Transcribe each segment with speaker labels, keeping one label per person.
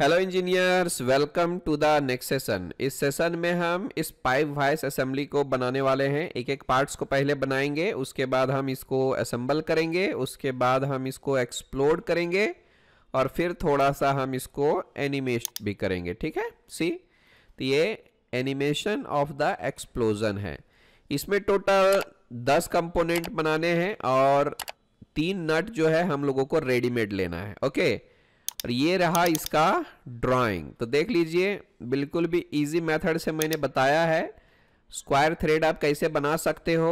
Speaker 1: Hello engineers welcome to the next session इस session में हम इस पाइप वाइस असेंबली को बनाने वाले हैं एक एक पार्ट्स को पहले बनाएंगे उसके बाद हम इसको असेंबल करेंगे उसके बाद हम इसको एक्सप्लोर करेंगे और फिर थोड़ा सा हम इसको एनिमेट भी करेंगे ठीक है सी तो ये एनिमेशन ऑफ द एक्सप्लोजन है इसमें टोटल दस कंपोनेंट बनाने हैं और तीन नट जो है हम लोगों को रेडीमेड लेना है ओके okay? और ये रहा इसका ड्राइंग तो देख लीजिए बिल्कुल भी इजी मेथड से मैंने बताया है स्क्वायर थ्रेड आप कैसे बना सकते हो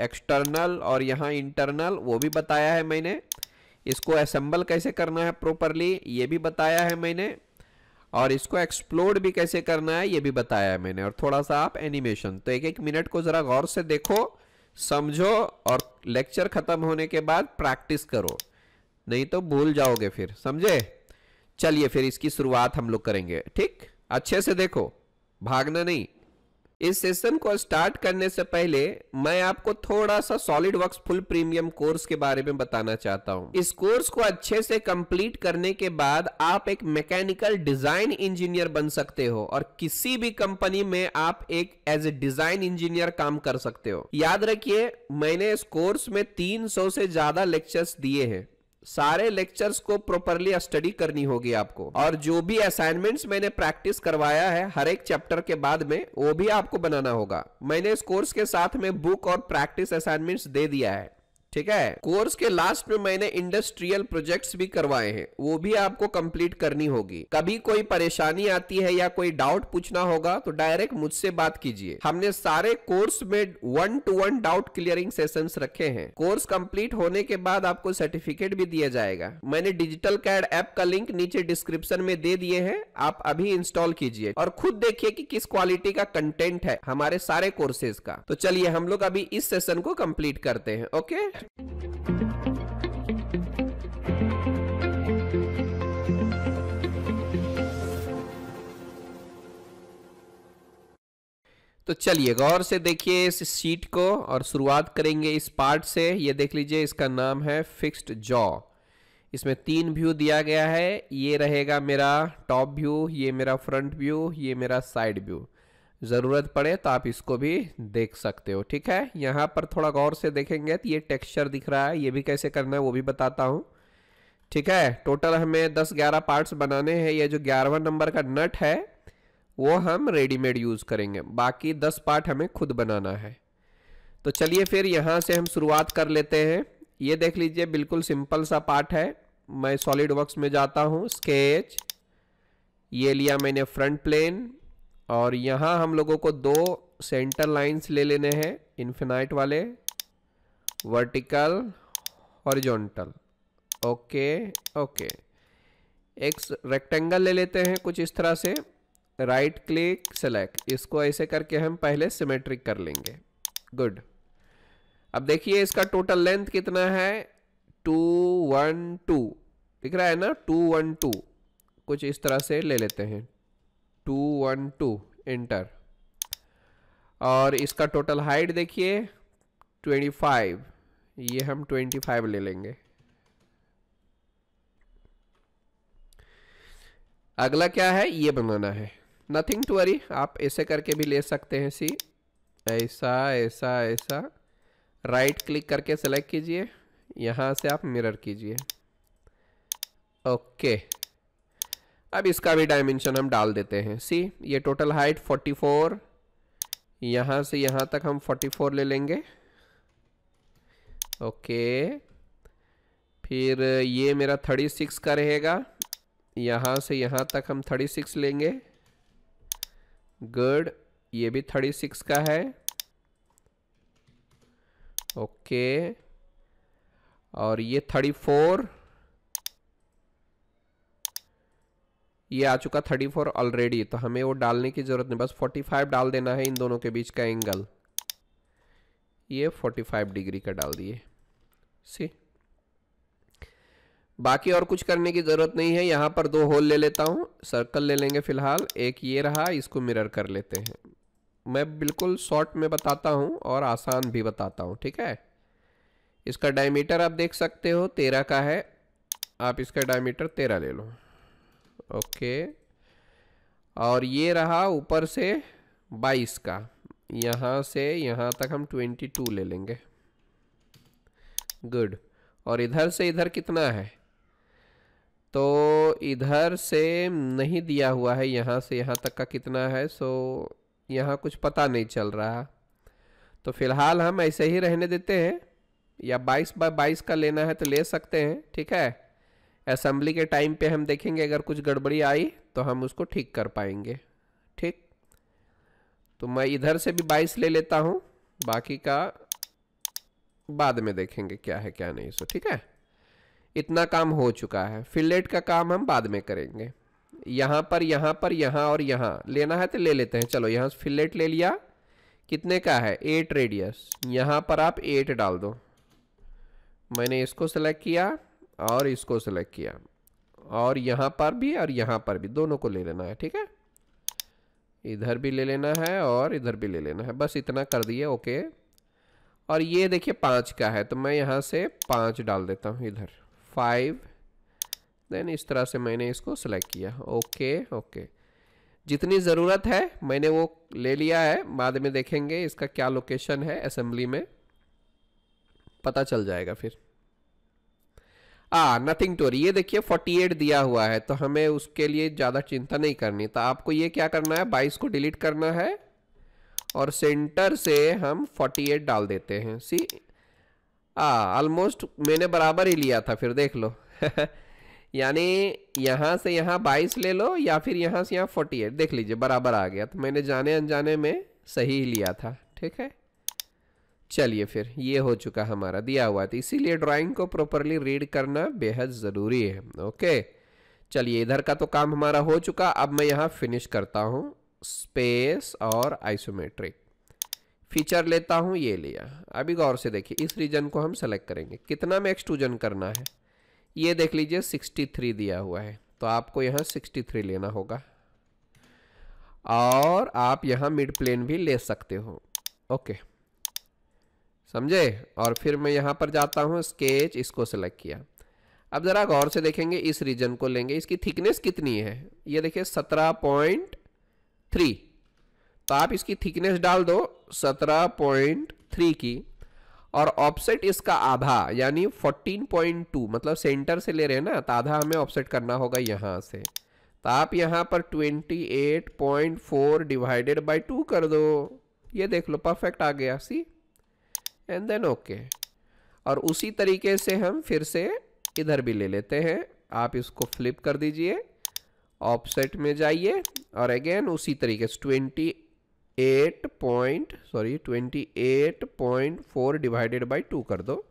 Speaker 1: एक्सटर्नल और यहाँ इंटरनल वो भी बताया है मैंने इसको असम्बल कैसे करना है प्रॉपरली ये भी बताया है मैंने और इसको एक्सप्लोर भी कैसे करना है ये भी बताया है मैंने और थोड़ा सा आप एनिमेशन तो एक एक मिनट को ज़रा गौर से देखो समझो और लेक्चर ख़त्म होने के बाद प्रैक्टिस करो नहीं तो भूल जाओगे फिर समझे चलिए फिर इसकी शुरुआत हम लोग करेंगे ठीक अच्छे से देखो भागना नहीं इस सेशन को स्टार्ट करने से पहले मैं आपको थोड़ा सा Solid Work full premium course के बारे में बताना चाहता हूं इस कोर्स को अच्छे से कंप्लीट करने के बाद आप एक मैकेनिकल डिजाइन इंजीनियर बन सकते हो और किसी भी कंपनी में आप एक एज ए डिजाइन इंजीनियर काम कर सकते हो याद रखिए मैंने इस कोर्स में तीन से ज्यादा लेक्चर्स दिए हैं सारे लेक्चर्स को प्रॉपरली स्टडी करनी होगी आपको और जो भी असाइनमेंट्स मैंने प्रैक्टिस करवाया है हर एक चैप्टर के बाद में वो भी आपको बनाना होगा मैंने इस कोर्स के साथ में बुक और प्रैक्टिस असाइनमेंट्स दे दिया है ठीक है कोर्स के लास्ट में मैंने इंडस्ट्रियल प्रोजेक्ट्स भी करवाए हैं वो भी आपको कंप्लीट करनी होगी कभी कोई परेशानी आती है या कोई डाउट पूछना होगा तो डायरेक्ट मुझसे बात कीजिए हमने सारे कोर्स में one two one doubt clearing session रखे हैं कोर्स कंप्लीट होने के बाद आपको सर्टिफिकेट भी दिया जाएगा मैंने डिजिटल कैड ऐप का लिंक नीचे डिस्क्रिप्शन में दे दिए है आप अभी इंस्टॉल कीजिए और खुद देखिए कि किस क्वालिटी का कंटेंट है हमारे सारे कोर्सेज का तो चलिए हम लोग अभी इस सेशन को कंप्लीट करते हैं ओके है तो चलिए गौर से देखिए इस शीट को और शुरुआत करेंगे इस पार्ट से ये देख लीजिए इसका नाम है फिक्स्ड जॉ इसमें तीन व्यू दिया गया है ये रहेगा मेरा टॉप व्यू ये मेरा फ्रंट व्यू ये मेरा साइड व्यू ज़रूरत पड़े तो आप इसको भी देख सकते हो ठीक है यहाँ पर थोड़ा गौर से देखेंगे तो ये टेक्सचर दिख रहा है ये भी कैसे करना है वो भी बताता हूँ ठीक है टोटल हमें दस ग्यारह पार्ट्स बनाने हैं ये जो ग्यारहवा नंबर का नट है वो हम रेडीमेड यूज़ करेंगे बाकी दस पार्ट हमें खुद बनाना है तो चलिए फिर यहाँ से हम शुरुआत कर लेते हैं ये देख लीजिए बिल्कुल सिंपल सा पार्ट है मैं सॉलिड वर्क्स में जाता हूँ स्केच ये लिया मैंने फ्रंट प्लेन और यहाँ हम लोगों को दो सेंटर लाइंस ले लेने हैं इन्फिनाइट वाले वर्टिकल हॉरिजॉन्टल ओके ओके एक रेक्टेंगल ले लेते हैं कुछ इस तरह से राइट क्लिक सेलेक्ट इसको ऐसे करके हम पहले सिमेट्रिक कर लेंगे गुड अब देखिए इसका टोटल लेंथ कितना है टू वन टू दिख रहा है ना टू वन टू कुछ इस तरह से ले लेते हैं टू वन टू इंटर और इसका टोटल हाइट देखिए ट्वेंटी फाइव ये हम ट्वेंटी फाइव ले लेंगे अगला क्या है ये बनाना है नथिंग टू वरी आप ऐसे करके भी ले सकते हैं सी ऐसा ऐसा ऐसा राइट क्लिक करके सेलेक्ट कीजिए यहाँ से आप मिरर कीजिए ओके okay. अब इसका भी डायमेंशन हम डाल देते हैं सी ये टोटल हाइट 44 फोर यहाँ से यहाँ तक हम 44 ले लेंगे ओके फिर ये मेरा 36 का रहेगा यहाँ से यहाँ तक हम 36 लेंगे गुड ये भी 36 का है ओके और ये 34 ये आ चुका 34 ऑलरेडी तो हमें वो डालने की ज़रूरत नहीं बस 45 डाल देना है इन दोनों के बीच का एंगल ये 45 डिग्री का डाल दिए सी बाकी और कुछ करने की ज़रूरत नहीं है यहाँ पर दो होल ले लेता हूँ सर्कल ले लेंगे फ़िलहाल एक ये रहा इसको मिरर कर लेते हैं मैं बिल्कुल शॉर्ट में बताता हूँ और आसान भी बताता हूँ ठीक है इसका डायमीटर आप देख सकते हो तेरह का है आप इसका डायमीटर तेरह ले लो ओके और ये रहा ऊपर से बाईस का यहाँ से यहाँ तक हम ट्वेंटी टू ले लेंगे गुड और इधर से इधर कितना है तो इधर से नहीं दिया हुआ है यहाँ से यहाँ तक का कितना है सो यहाँ कुछ पता नहीं चल रहा तो फिलहाल हम ऐसे ही रहने देते हैं या 22 बाय 22 का लेना है तो ले सकते हैं ठीक है असेंबली के टाइम पे हम देखेंगे अगर कुछ गड़बड़ी आई तो हम उसको ठीक कर पाएंगे ठीक तो मैं इधर से भी बाईस ले लेता हूँ बाकी का बाद में देखेंगे क्या है क्या नहीं सो ठीक है इतना काम हो चुका है फिलेट का काम हम बाद में करेंगे यहाँ पर यहाँ पर यहाँ और यहाँ लेना है तो ले लेते हैं चलो यहाँ फिलेट ले लिया कितने का है एट रेडियस यहाँ पर आप एट डाल दो मैंने इसको सेलेक्ट किया और इसको सेलेक्ट किया और यहाँ पर भी और यहाँ पर भी दोनों को ले लेना है ठीक है इधर भी ले लेना है और इधर भी ले लेना है बस इतना कर दिए ओके और ये देखिए पाँच का है तो मैं यहाँ से पाँच डाल देता हूँ इधर फाइव देन इस तरह से मैंने इसको सेलेक्ट किया ओके ओके जितनी ज़रूरत है मैंने वो ले लिया है बाद में देखेंगे इसका क्या लोकेशन है असम्बली में पता चल जाएगा फिर आ नथिंग टोरी ये देखिए 48 दिया हुआ है तो हमें उसके लिए ज़्यादा चिंता नहीं करनी तो आपको ये क्या करना है 22 को डिलीट करना है और सेंटर से हम 48 डाल देते हैं सी आ ऑलमोस्ट मैंने बराबर ही लिया था फिर देख लो यानी यहाँ से यहाँ 22 ले लो या फिर यहाँ से यहाँ 48 देख लीजिए बराबर आ गया तो मैंने जाने अनजाने में सही लिया था ठीक है चलिए फिर ये हो चुका हमारा दिया हुआ था इसीलिए ड्राइंग को प्रॉपरली रीड करना बेहद ज़रूरी है ओके चलिए इधर का तो काम हमारा हो चुका अब मैं यहाँ फिनिश करता हूँ स्पेस और आइसोमेट्रिक फीचर लेता हूँ ये लिया अभी गौर से देखिए इस रीजन को हम सेलेक्ट करेंगे कितना में एक्सट्रूजन करना है ये देख लीजिए 63 दिया हुआ है तो आपको यहाँ 63 लेना होगा और आप यहाँ मिड प्लेन भी ले सकते हो ओके okay. समझे और फिर मैं यहाँ पर जाता हूँ स्केच इसको सेलेक्ट किया अब ज़रा गौर से देखेंगे इस रीजन को लेंगे इसकी थिकनेस कितनी है ये देखिए सत्रह पॉइंट थ्री तो आप इसकी थिकनेस डाल दो सत्रह पॉइंट थ्री की और ऑफसेट इसका आधा यानी फोर्टीन पॉइंट टू मतलब सेंटर से ले रहे हैं ना तो आधा हमें ऑफसेट करना होगा यहाँ से तो आप यहाँ पर twenty eight point four divided by two कर दो ये देख लो परफेक्ट आ गया सी एंड देन ओके और उसी तरीके से हम फिर से इधर भी ले लेते हैं आप इसको फ्लिप कर दीजिए ऑफसेट में जाइए और अगेन उसी तरीके से twenty eight point sorry twenty eight point four divided by two कर दो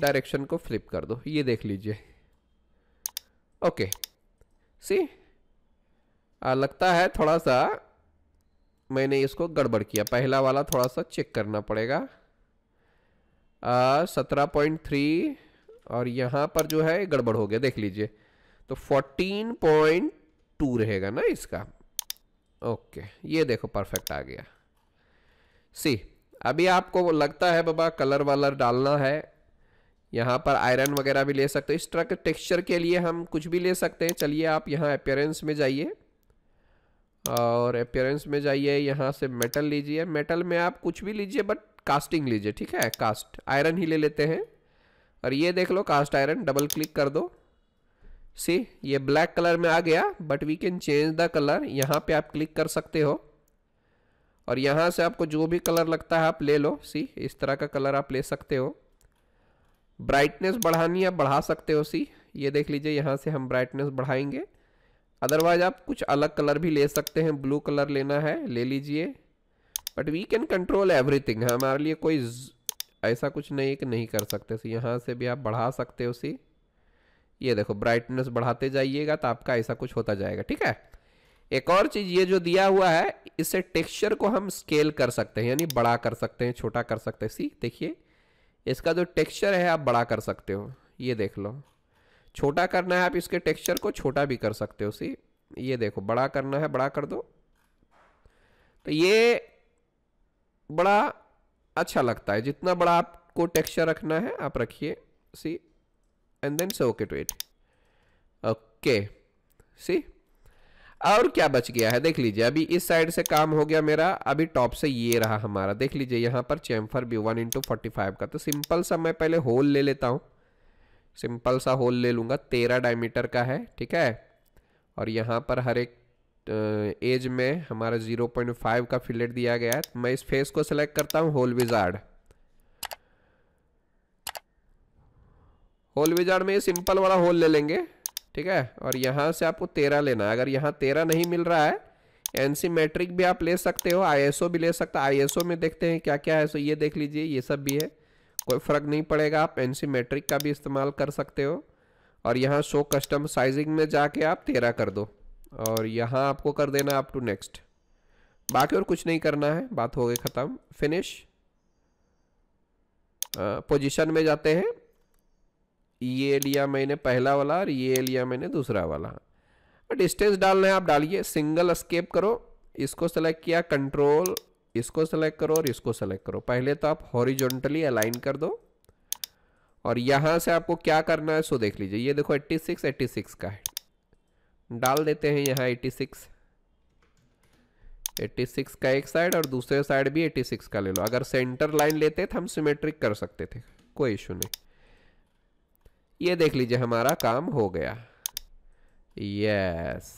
Speaker 1: डायरेक्शन को फ्लिप कर दो ये देख लीजिए ओके सी आ, लगता है थोड़ा सा मैंने इसको गड़बड़ किया पहला वाला थोड़ा सा चेक करना पड़ेगा सत्रह पॉइंट थ्री और यहाँ पर जो है गड़बड़ हो गया देख लीजिए तो फोर्टीन पॉइंट टू रहेगा ना इसका ओके ये देखो परफेक्ट आ गया सी अभी आपको लगता है बाबा कलर वालर डालना है यहाँ पर आयरन वगैरह भी ले सकते हैं इस तरह के टेक्सचर के लिए हम कुछ भी ले सकते हैं चलिए आप यहाँ अपेयरेंस में जाइए और अपेयरेंस में जाइए यहाँ से मेटल लीजिए मेटल में आप कुछ भी लीजिए बट कास्टिंग लीजिए ठीक है कास्ट आयरन ही ले लेते हैं और ये देख लो कास्ट आयरन डबल क्लिक कर दो सी ये ब्लैक कलर में आ गया but we can change the colour यहाँ पे आप क्लिक कर सकते हो और यहाँ से आपको जो भी कलर लगता है आप ले लो सी इस तरह का कलर आप ले सकते हो ब्राइटनेस बढ़ानी आप बढ़ा सकते हो सी ये देख लीजिए यहाँ से हम ब्राइटनेस बढ़ाएंगे अदरवाइज आप कुछ अलग कलर भी ले सकते हैं ब्लू कलर लेना है ले लीजिए but we can control everything हमारे लिए कोई ऐसा कुछ नहीं कि नहीं कर सकते सो यहाँ से भी आप बढ़ा सकते हो सी ये देखो ब्राइटनेस बढ़ाते जाइएगा तो आपका ऐसा कुछ होता जाएगा ठीक है एक और चीज़ ये जो दिया हुआ है इससे टेक्सचर को हम स्केल कर सकते हैं यानी बड़ा कर सकते हैं छोटा कर सकते हैं सी देखिए इसका जो टेक्सचर है आप बड़ा कर सकते हो ये देख लो छोटा करना है आप इसके टेक्सचर को छोटा भी कर सकते हो सी ये देखो बड़ा करना है बड़ा कर दो तो ये बड़ा अच्छा लगता है जितना बड़ा आपको टेक्सचर रखना है आप रखिए see and then say okay to it okay see और क्या बच गया है देख लीजिए अभी इस साइड से काम हो गया मेरा अभी टॉप से ये रहा हमारा देख लीजिए यहाँ पर चैम्फर भी वन इंटू फोर्टी फाइव का तो सिंपल सा मैं पहले होल ले लेता हूँ सिंपल सा होल ले लूँगा तेरह डायमीटर का है ठीक है और यहाँ पर हर एक एज में हमारा 0.5 का फिलेट दिया गया है मैं इस फेस को सिलेक्ट करता हूँ होल विजार्ड होल विजार्ड में सिंपल वाला होल ले लेंगे ठीक है और यहाँ से आपको तेरह लेना है अगर यहाँ तेरह नहीं मिल रहा है एनसी मैट्रिक भी आप ले सकते हो आईएसओ भी ले सकते हो आईएसओ में देखते हैं क्या क्या है सो ये देख लीजिए ये सब भी है कोई फ़र्क नहीं पड़ेगा आप एनसी मैट्रिक का भी इस्तेमाल कर सकते हो और यहाँ शो कस्टम साइजिंग में जाके आप तेरह कर दो और यहाँ आपको कर देना अप टू नेक्स्ट बाकी और कुछ नहीं करना है बात हो गई ख़त्म फिनिश पोजीशन में जाते हैं ये लिया मैंने पहला वाला और ये लिया मैंने दूसरा वाला डिस्टेंस डालना है आप डालिए सिंगल स्केप करो इसको सेलेक्ट किया कंट्रोल इसको सेलेक्ट करो और इसको सेलेक्ट करो पहले तो आप हॉरिजॉन्टली अलाइन कर दो और यहाँ से आपको क्या करना है सो देख लीजिए ये देखो 86 86 का है डाल देते हैं यहाँ 86 86 का एक साइड और दूसरे साइड भी 86 का ले लो अगर सेंटर लाइन लेते तो हम सिमेट्रिक कर सकते थे कोई इशू नहीं ये देख लीजिए हमारा काम हो गया यस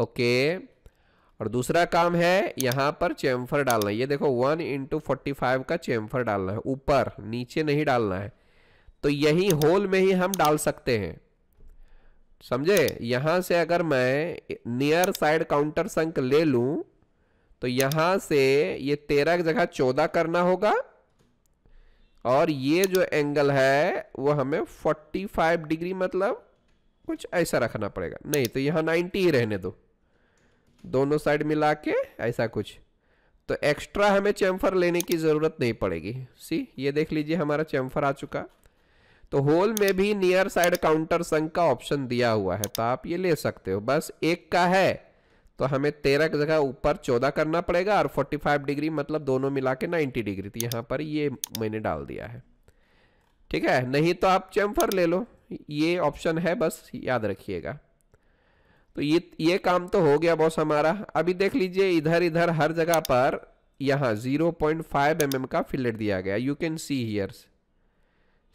Speaker 1: ओके और दूसरा काम है यहाँ पर चैम्फर डालना ये देखो वन इंटू फोर्टी फाइव का चैम्फर डालना है ऊपर नीचे नहीं डालना है तो यही होल में ही हम डाल सकते हैं समझे यहां से अगर मैं नियर साइड काउंटर संक ले लू तो यहां से ये तेरह की जगह चौदह करना होगा और ये जो एंगल है वो हमें 45 डिग्री मतलब कुछ ऐसा रखना पड़ेगा नहीं तो यहाँ 90 ही रहने दो दोनों साइड मिला के ऐसा कुछ तो एक्स्ट्रा हमें चैम्फर लेने की ज़रूरत नहीं पड़ेगी सी ये देख लीजिए हमारा चैम्फर आ चुका तो होल में भी नियर साइड काउंटर संघ का ऑप्शन दिया हुआ है तो आप ये ले सकते हो बस एक का है तो हमें तेरह की जगह ऊपर चौदह करना पड़ेगा और फोर्टी फाइव डिग्री मतलब दोनों मिला के नाइन्टी डिग्री तो यहाँ पर ये मैंने डाल दिया है ठीक है नहीं तो आप चैम्फर ले लो ये ऑप्शन है बस याद रखिएगा तो ये ये काम तो हो गया बॉस हमारा अभी देख लीजिए इधर इधर हर जगह पर यहाँ 0.5 पॉइंट mm का फिलेट दिया गया यू कैन सी हियर्स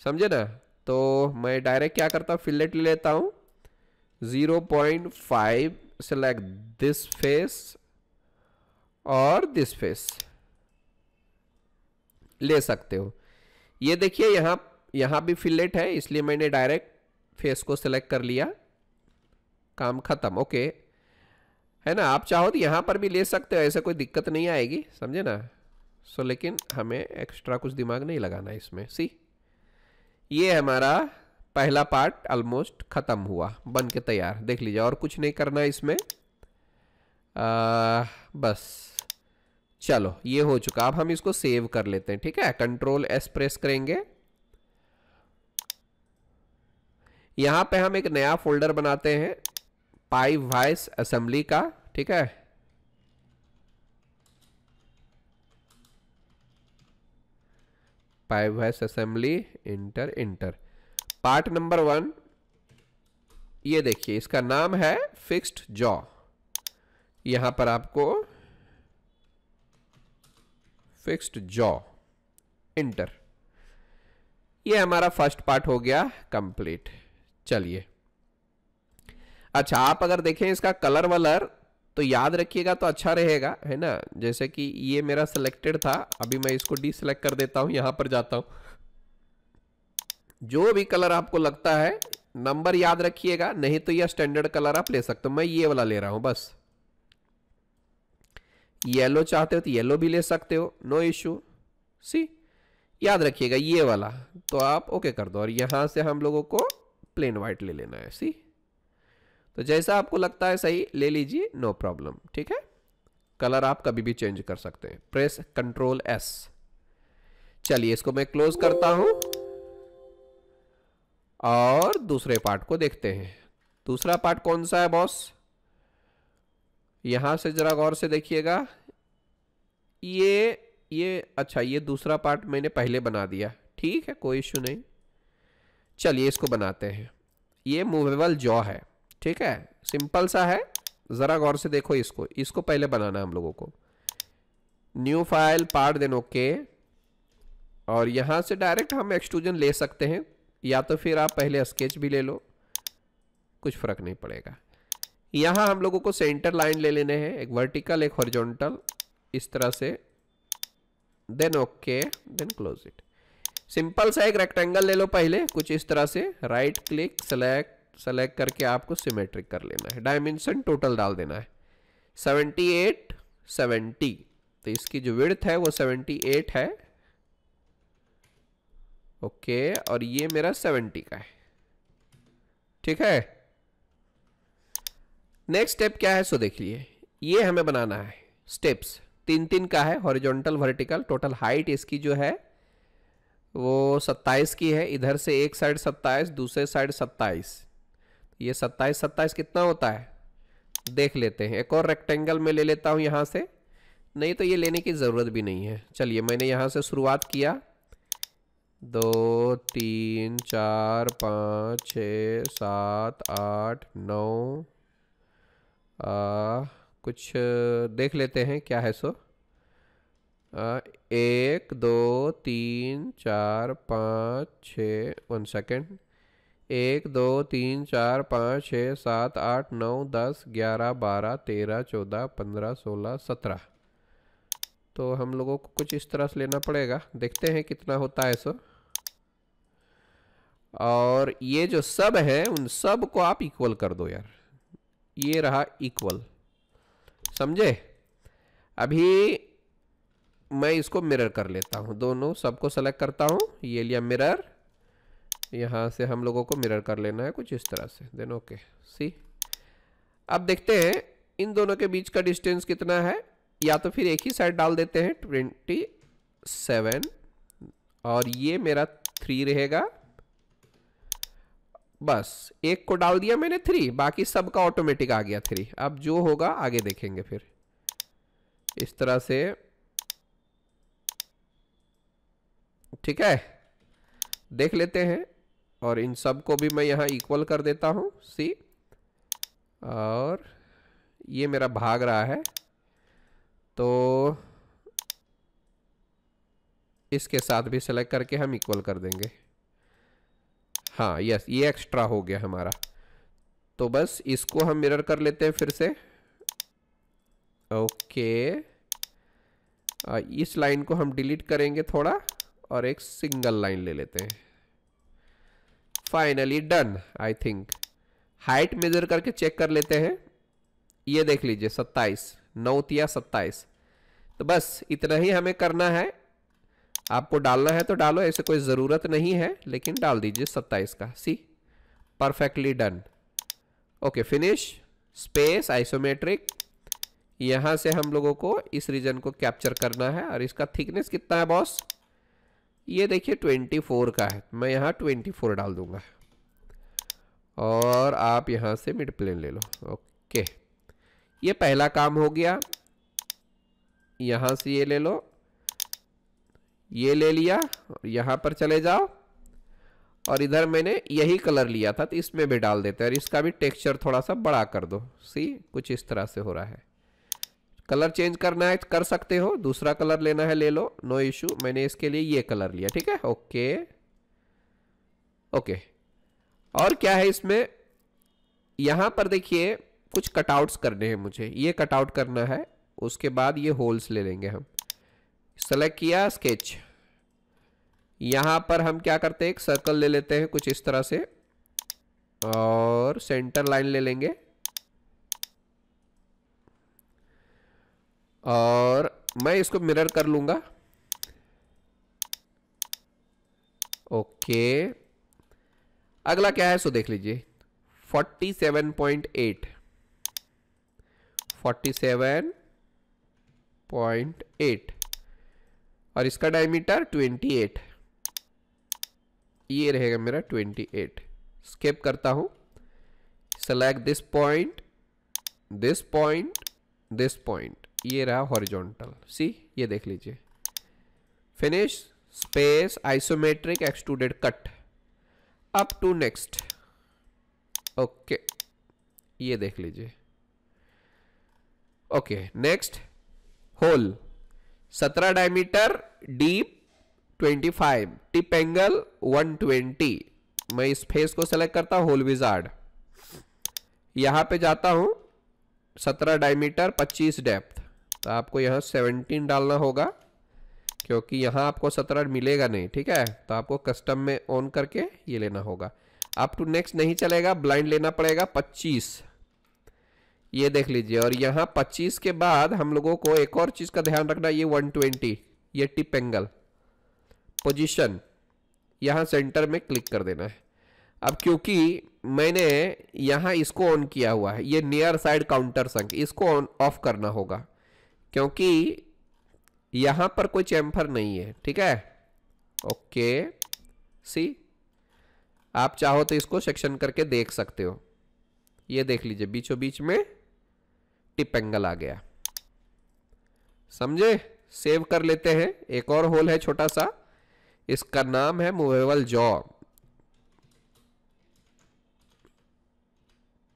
Speaker 1: समझे ना तो मैं डायरेक्ट क्या करता हूँ फिलेट ले लेता हूँ zero point five select this face और दिस फेस ले सकते हो ये देखिए यहाँ यहाँ भी फिलेट है इसलिए मैंने डायरेक्ट फेस को सिलेक्ट कर लिया काम ख़त्म ओके है ना आप चाहो तो यहाँ पर भी ले सकते हो ऐसे कोई दिक्कत नहीं आएगी समझे ना सो so, लेकिन हमें एक्स्ट्रा कुछ दिमाग नहीं लगाना इसमें सी ये हमारा पहला पार्ट ऑलमोस्ट ख़त्म हुआ बन के तैयार देख लीजिए और कुछ नहीं करना इसमें आ, बस चलो ये हो चुका अब हम इसको सेव कर लेते हैं ठीक है कंट्रोल एस प्रेस करेंगे यहाँ पे हम एक नया फोल्डर बनाते हैं पाइप वाइस असेंबली का ठीक है vice assembly enter enter part number one ये देखिए इसका नाम है फिक्स्ड जॉ यहां पर आपको फिक्स्ड जॉ इंटर ये हमारा फर्स्ट पार्ट हो गया कंप्लीट चलिए अच्छा आप अगर देखें इसका कलर वलर तो याद रखिएगा तो अच्छा रहेगा है ना जैसे कि ये मेरा सिलेक्टेड था अभी मैं इसको डिसलेक्ट कर देता हूँ यहां पर जाता हूँ जो भी कलर आपको लगता है नंबर याद रखिएगा नहीं तो यह स्टैंडर्ड कलर आप ले सकते हो मैं ये वाला ले रहा हूं बस येलो चाहते हो तो येलो भी ले सकते हो नो इश्यू सी याद रखिएगा ये वाला तो आप ओके कर दो और यहां से हम लोगों को प्लेन वाइट ले लेना है सी तो जैसा आपको लगता है सही ले लीजिए नो प्रॉब्लम ठीक है कलर आप कभी भी चेंज कर सकते हैं प्रेस कंट्रोल एस चलिए इसको मैं क्लोज करता हूं और दूसरे पार्ट को देखते हैं दूसरा पार्ट कौन सा है बॉस यहां से जरा गौर से देखिएगा ये ये अच्छा ये दूसरा पार्ट मैंने पहले बना दिया ठीक है कोई इश्यू नहीं चलिए इसको बनाते हैं ये मूवेबल जॉ है ठीक है सिंपल सा है ज़रा गौर से देखो इसको इसको पहले बनाना है हम लोगों को new file part then okay और यहाँ से डायरेक्ट हम एक्सट्रूजन ले सकते हैं या तो फिर आप पहले स्केच भी ले लो कुछ फ़र्क नहीं पड़ेगा यहाँ हम लोगों को सेंटर लाइन ले लेने हैं एक वर्टिकल एक हॉरिजॉन्टल इस तरह से then okay then close it simple सा एक रेक्टेंगल ले लो पहले कुछ इस तरह से राइट क्लिक सेलेक्ट सेलेक्ट करके आपको सिमेट्रिक कर लेना है डायमेंशन टोटल डाल देना है 78 70 तो इसकी जो विड़थ है वो 78 है ओके और ये मेरा 70 का है ठीक है नेक्स्ट स्टेप क्या है सो देख लिए ये हमें बनाना है स्टेप्स तीन तीन का है हॉरिजॉन्टल वर्टिकल टोटल हाइट इसकी जो है वो 27 की है इधर से एक साइड 27 दूसरे साइड 27 ये सत्ताईस सत्ताईस कितना होता है देख लेते हैं एक और रेक्टेंगल में ले लेता हूँ यहाँ से नहीं तो ये लेने की ज़रूरत भी नहीं है चलिए मैंने यहाँ से शुरुआत किया दो तीन चार पाँच छ सात आठ नौ आ, कुछ देख लेते हैं क्या है सो आ, एक दो तीन चार पाँच छ वन सेकेंड एक दो तीन चार पाँच छः सात आठ नौ दस ग्यारह बारह तेरह चौदह पंद्रह सोलह सत्रह तो हम लोगों को कुछ इस तरह से लेना पड़ेगा देखते हैं कितना होता है सो और ये जो सब है उन सब को आप इक्वल कर दो यार ये रहा इक्वल समझे अभी मैं इसको मिरर कर लेता हूँ दोनों सबको सेलेक्ट करता हूँ ये लिया मिरर यहाँ से हम लोगों को मिरर कर लेना है कुछ इस तरह से देन ओके सी अब देखते हैं इन दोनों के बीच का डिस्टेंस कितना है या तो फिर एक ही साइड डाल देते हैं ट्वेंटी सेवन और ये मेरा थ्री रहेगा बस एक को डाल दिया मैंने थ्री बाकी सब का ऑटोमेटिक आ गया थ्री अब जो होगा आगे देखेंगे फिर इस तरह से ठीक है देख लेते हैं और इन सब को भी मैं यहाँ इक्वल कर देता हूँ सी और ये मेरा भाग रहा है तो इसके साथ भी सेलेक्ट करके हम इक्वल कर देंगे हाँ यस ये एक्स्ट्रा हो गया हमारा तो बस इसको हम मिरर कर लेते हैं फिर से ओके इस लाइन को हम डिलीट करेंगे थोड़ा और एक सिंगल लाइन ले लेते हैं finally done I think height measure करके चेक कर लेते हैं ये देख लीजिए सत्ताईस नौतिया सत्ताईस तो बस इतना ही हमें करना है आपको डालना है तो डालो ऐसे कोई ज़रूरत नहीं है लेकिन डाल दीजिए सत्ताईस का see perfectly done okay finish space isometric यहाँ से हम लोगों को इस रीजन को कैप्चर करना है और इसका थिकनेस कितना है बॉस ये देखिए ट्वेंटी फोर का है मैं यहाँ ट्वेंटी फोर डाल दूंगा और आप यहाँ से मिड प्लेन ले लो ओके ये पहला काम हो गया यहाँ से ये ले लो ये ले लिया यहाँ पर चले जाओ और इधर मैंने यही कलर लिया था तो इसमें भी डाल देते हैं और इसका भी टेक्सचर थोड़ा सा बड़ा कर दो सी कुछ इस तरह से हो रहा है कलर चेंज करना है कर सकते हो दूसरा कलर लेना है ले लो नो इशू मैंने इसके लिए ये कलर लिया ठीक है ओके ओके और क्या है इसमें यहाँ पर देखिए कुछ कटआउट्स करने हैं मुझे ये कटआउट करना है उसके बाद ये होल्स ले लेंगे हम सेलेक्ट किया स्केच यहाँ पर हम क्या करते हैं एक सर्कल ले लेते हैं कुछ इस तरह से और सेंटर लाइन ले लेंगे और मैं इसको मिरर कर लूंगा ओके अगला क्या है सो देख लीजिए 47.8 47.8 और इसका डायमीटर 28 ये रहेगा मेरा 28 स्केप करता हूँ select this point this point this point ये रहा हॉरिजॉन्टल सी ये देख लीजिए finish space isometric extruded cut up to next okay ये देख लीजिए ओके नेक्स्ट होल सत्रह diameter deep twenty five tip angle one twenty मैं इस फेस को सेलेक्ट करता हूँ होल विजार्ड यहां पे जाता हूं सत्रह डायमीटर पच्चीस डेप्थ तो आपको यहाँ सेवनटीन डालना होगा क्योंकि यहाँ आपको सत्रह मिलेगा नहीं ठीक है तो आपको कस्टम में ऑन करके ये लेना होगा अप टू नेक्स्ट नहीं चलेगा ब्लाइंड लेना पड़ेगा पच्चीस ये देख लीजिए और यहाँ पच्चीस के बाद हम लोगों को एक और चीज़ का ध्यान रखना ये वन ट्वेंटी ये टिप एंगल पोजिशन यहाँ सेंटर में क्लिक कर देना है अब क्योंकि मैंने यहाँ इसको ऑन किया हुआ है ये नियर साइड काउंटर संख इसको ऑन ऑफ करना होगा क्योंकि यहां पर कोई चैम्फर नहीं है ठीक है ओके सी आप चाहो तो इसको सेक्शन करके देख सकते हो ये देख लीजिए बीचों बीच में टिप एंगल आ गया समझे सेव कर लेते हैं एक और होल है छोटा सा इसका नाम है movable jaw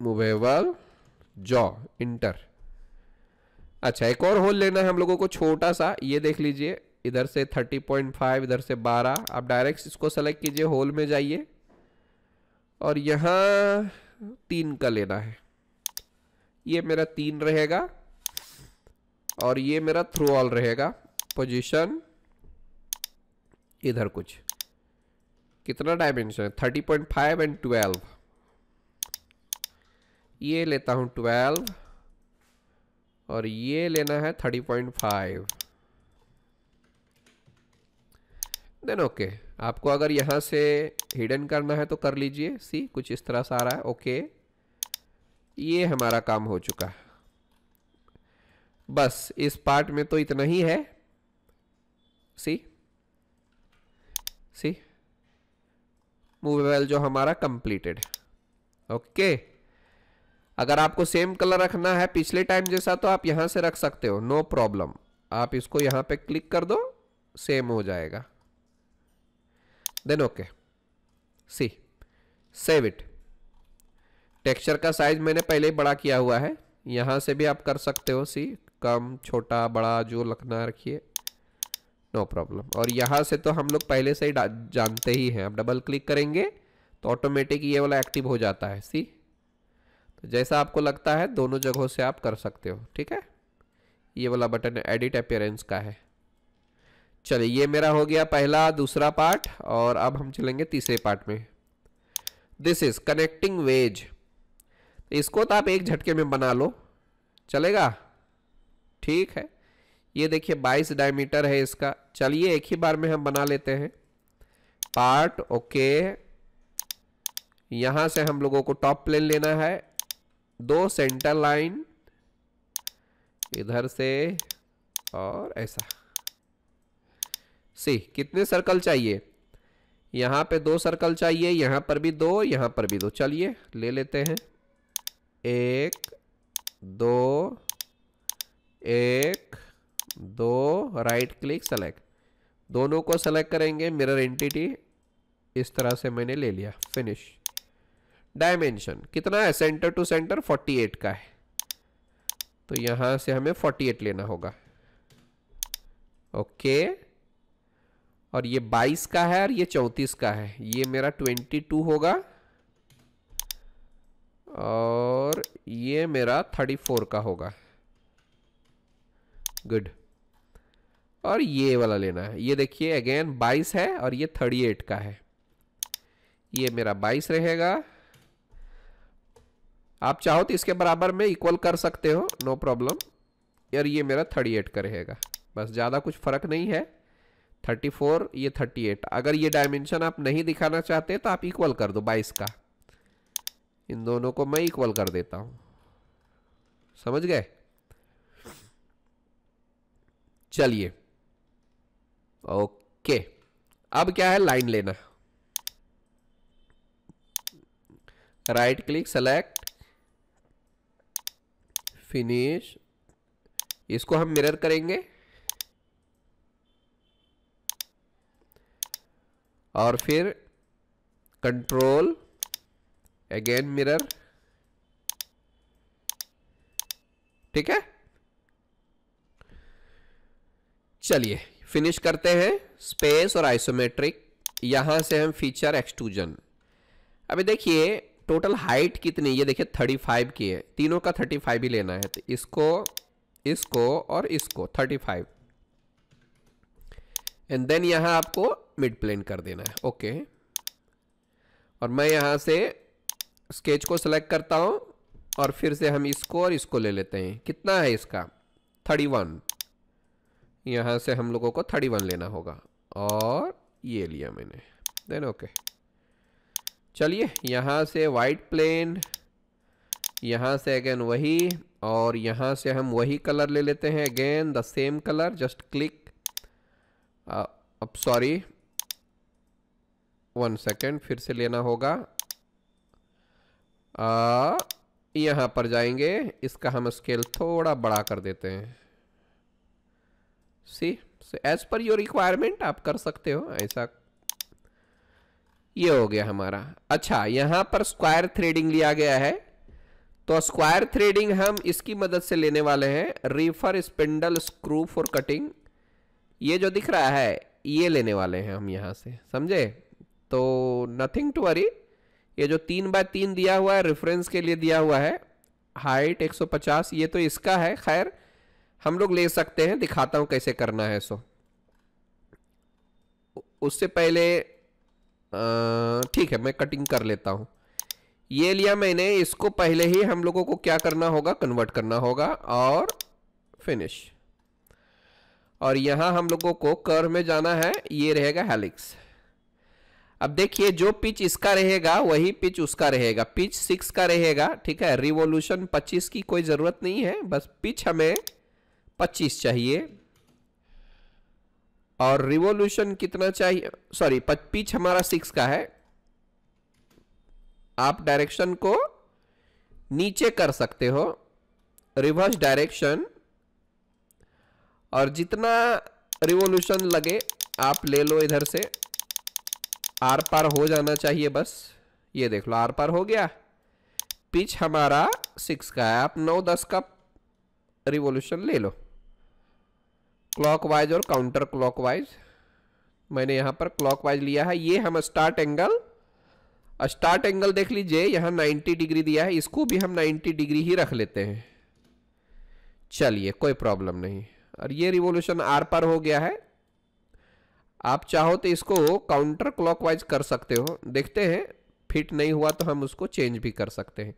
Speaker 1: movable jaw enter अच्छा एक और होल लेना है हम लोगों को छोटा सा ये देख लीजिए इधर से 30.5 इधर से 12 आप डायरेक्ट इसको सेलेक्ट कीजिए होल में जाइए और यहाँ तीन का लेना है ये मेरा तीन रहेगा और ये मेरा थ्रू ऑल रहेगा पोजीशन इधर कुछ कितना डायमेंशन है thirty point five and twelve ये लेता हूँ ट्वेल्व और ये लेना है thirty point five then okay आपको अगर यहाँ से हिडन करना है तो कर लीजिए सी कुछ इस तरह से आ रहा है ओके ये हमारा काम हो चुका बस इस पार्ट में तो इतना ही है सी सी मूवेबल जो हमारा कंप्लीटेड ओके okay. अगर आपको सेम कलर रखना है पिछले टाइम जैसा तो आप यहाँ से रख सकते हो नो प्रॉब्लम आप इसको यहाँ पे क्लिक कर दो सेम हो जाएगा then okay see save it texture का साइज मैंने पहले ही बड़ा किया हुआ है यहाँ से भी आप कर सकते हो सी कम छोटा बड़ा जो लखना रखिए नो प्रॉब्लम और यहाँ से तो हम लोग पहले से ही जानते ही हैं आप डबल क्लिक करेंगे तो ऑटोमेटिक ये वाला एक्टिव हो जाता है सी तो जैसा आपको लगता है दोनों जगहों से आप कर सकते हो ठीक है ये वाला बटन एडिट अपेयरेंस का है चलिए ये मेरा हो गया पहला दूसरा पार्ट और अब हम चलेंगे तीसरे पार्ट में दिस इज कनेक्टिंग वेज इसको तो आप एक झटके में बना लो चलेगा ठीक है ये देखिए 22 डायमीटर है इसका चलिए एक ही बार में हम बना लेते हैं पार्ट ओके यहाँ से हम लोगों को टॉप प्लेन लेना है दो सेंटर लाइन इधर से और ऐसा सी कितने सर्कल चाहिए यहाँ पे दो सर्कल चाहिए यहाँ पर भी दो यहाँ पर भी दो चलिए ले लेते हैं एक दो एक दो राइट क्लिक सेलेक्ट दोनों को सेलेक्ट करेंगे मिरर एंटिटी इस तरह से मैंने ले लिया फिनिश डायमेंशन कितना है सेंटर टू सेंटर 48 का है तो यहाँ से हमें 48 लेना होगा ओके और ये 22 का है और ये 34 का है ये मेरा 22 होगा और ये मेरा 34 का होगा गुड और ये वाला लेना है ये देखिए अगेन 22 है और ये 38 का है ये मेरा 22 रहेगा आप चाहो तो इसके बराबर में इक्वल कर सकते हो नो प्रॉब्लम यार ये मेरा थर्टी एट का रहेगा बस ज़्यादा कुछ फ़र्क नहीं है थर्टी फोर ये थर्टी एट अगर ये डायमेंशन आप नहीं दिखाना चाहते तो आप इक्वल कर दो बाईस का इन दोनों को मैं इक्वल कर देता हूँ समझ गए चलिए ओके अब क्या है लाइन लेना राइट क्लिक सेलेक्ट फिनिश इसको हम मिरर करेंगे और फिर कंट्रोल अगेन मिरर ठीक है चलिए फिनिश करते हैं स्पेस और आइसोमेट्रिक यहां से हम फीचर एक्सटूजन अभी देखिए टोटल हाइट कितनी ये देखिए थर्टी फाइव की है तीनों का थर्टी फाइव ही लेना है तो इसको इसको और इसको थर्टी फाइव एंड देन यहाँ आपको मिड प्लेन कर देना है ओके और मैं यहाँ से स्केच को सिलेक्ट करता हूँ और फिर से हम इसको और इसको ले लेते हैं कितना है इसका थर्टी वन यहाँ से हम लोगों को थर्टी वन लेना होगा और ये लिया मैंने देन ओके okay. चलिए यहाँ से वाइट प्लेन यहाँ से अगेन वही और यहाँ से हम वही कलर ले लेते हैं again the same colour just click अब सॉरी वन सेकेंड फिर से लेना होगा आ, uh, यहाँ पर जाएंगे इसका हम स्केल थोड़ा बड़ा कर देते हैं see as per your requirement आप कर सकते हो ऐसा ये हो गया हमारा अच्छा यहाँ पर स्क्वायर थ्रेडिंग लिया गया है तो स्क्वायर थ्रेडिंग हम इसकी मदद से लेने वाले हैं refer spindle screw for cutting ये जो दिख रहा है ये लेने वाले हैं हम यहाँ से समझे तो नथिंग टू वरी ये जो तीन बाय तीन दिया हुआ है रेफरेंस के लिए दिया हुआ है हाइट 150 ये तो इसका है खैर हम लोग ले सकते हैं दिखाता हूँ कैसे करना है सो उससे पहले ठीक है मैं कटिंग कर लेता हूँ ये लिया मैंने इसको पहले ही हम लोगों को क्या करना होगा कन्वर्ट करना होगा और फिनिश और यहाँ हम लोगों को कर में जाना है ये रहेगा हेलिक्स अब देखिए जो पिच इसका रहेगा वही पिच उसका रहेगा पिच सिक्स का रहेगा ठीक है रिवोल्यूशन पच्चीस की कोई ज़रूरत नहीं है बस पिच हमें पच्चीस चाहिए और रिवोल्यूशन कितना चाहिए सॉरी पिच हमारा सिक्स का है आप डायरेक्शन को नीचे कर सकते हो रिवर्स डायरेक्शन और जितना रिवोल्यूशन लगे आप ले लो इधर से आर पार हो जाना चाहिए बस ये देख लो आर पार हो गया पिच हमारा सिक्स का है आप नौ दस का रिवोल्यूशन ले लो क्लॉकवाइज और काउंटर क्लॉकवाइज मैंने यहाँ पर क्लॉकवाइज लिया है ये हम स्टार्ट एंगल स्टार्ट एंगल देख लीजिए यहाँ 90 डिग्री दिया है इसको भी हम 90 डिग्री ही रख लेते हैं चलिए कोई प्रॉब्लम नहीं और ये रिवोल्यूशन आर पर हो गया है आप चाहो तो इसको काउंटर क्लॉकवाइज कर सकते हो देखते हैं फिट नहीं हुआ तो हम उसको चेंज भी कर सकते हैं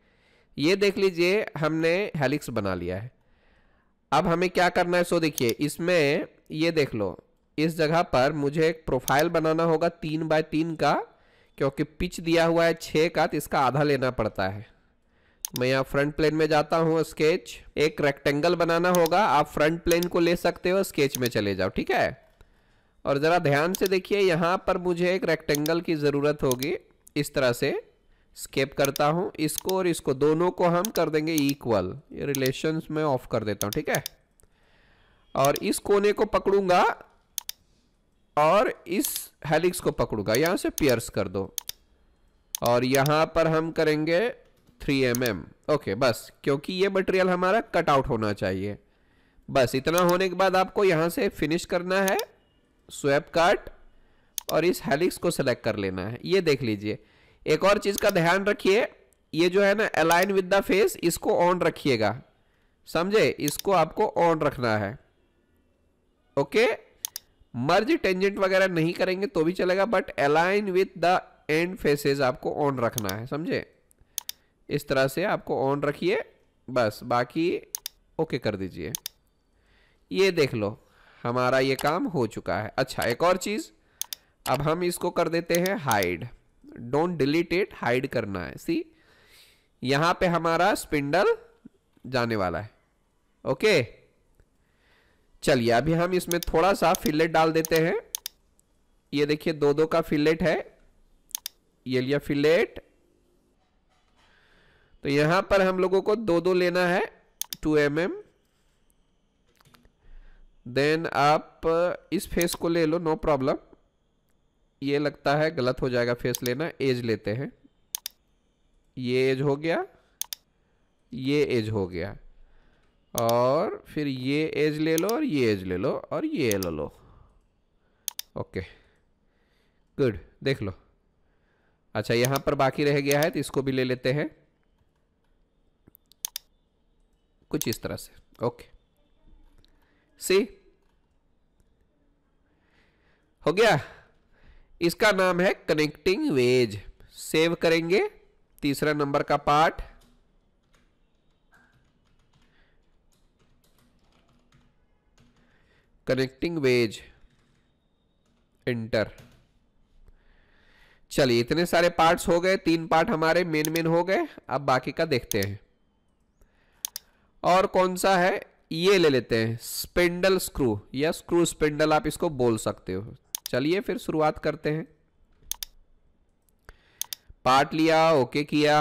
Speaker 1: ये देख लीजिए हमने हेलिक्स बना लिया है अब हमें क्या करना है सो देखिए इसमें ये देख लो इस जगह पर मुझे एक प्रोफाइल बनाना होगा तीन बाय तीन का क्योंकि पिच दिया हुआ है छः का तो इसका आधा लेना पड़ता है मैं यहाँ फ्रंट प्लेन में जाता हूँ स्केच एक रेक्टेंगल बनाना होगा आप फ्रंट प्लेन को ले सकते हो स्केच में चले जाओ ठीक है और ज़रा ध्यान से देखिए यहाँ पर मुझे एक रेक्टेंगल की ज़रूरत होगी इस तरह से स्केप करता हूँ इसको और इसको दोनों को हम कर देंगे इक्वल ये रिलेशन में ऑफ कर देता हूँ ठीक है और इस कोने को पकड़ूंगा और इस हेलिक्स को पकड़ूंगा यहाँ से पियर्स कर दो और यहाँ पर हम करेंगे 3 एम mm. ओके बस क्योंकि ये मटेरियल हमारा कट आउट होना चाहिए बस इतना होने के बाद आपको यहाँ से फिनिश करना है स्वेप काट और इस हेलिक्स को सेलेक्ट कर लेना है ये देख लीजिए एक और चीज़ का ध्यान रखिए ये जो है ना अलाइन विद द फेस इसको ऑन रखिएगा समझे इसको आपको ऑन रखना है ओके मर्ज टेंजेंट वगैरह नहीं करेंगे तो भी चलेगा but align with the end faces आपको ऑन रखना है समझे इस तरह से आपको ऑन रखिए बस बाकी ओके कर दीजिए ये देख लो हमारा ये काम हो चुका है अच्छा एक और चीज़ अब हम इसको कर देते हैं hide don't delete it hide करना है सी यहां पे हमारा स्पिंडल जाने वाला है ओके चलिए अभी हम इसमें थोड़ा सा फिलेट डाल देते हैं ये देखिए दो दो का फिलेट है ये लिया फिलेट तो यहां पर हम लोगों को दो दो लेना है टू एम एम देन आप इस फेस को ले लो नो no प्रॉब्लम ये लगता है गलत हो जाएगा फेस लेना एज लेते हैं ये एज हो गया ये एज हो गया और फिर ये एज ले लो और ये एज ले लो और ये ले लो ओके गुड देख लो अच्छा यहाँ पर बाकी रह गया है तो इसको भी ले लेते हैं कुछ इस तरह से ओके सी हो गया इसका नाम है कनेक्टिंग वेज सेव करेंगे तीसरा नंबर का पार्ट कनेक्टिंग वेज इंटर चलिए इतने सारे पार्ट्स हो गए तीन पार्ट हमारे मेन मेन हो गए अब बाकी का देखते हैं और कौन सा है ये ले लेते हैं स्पिंडल स्क्रू या स्क्रू स्पिंडल आप इसको बोल सकते हो चलिए फिर शुरुआत करते हैं पार्ट लिया ओके किया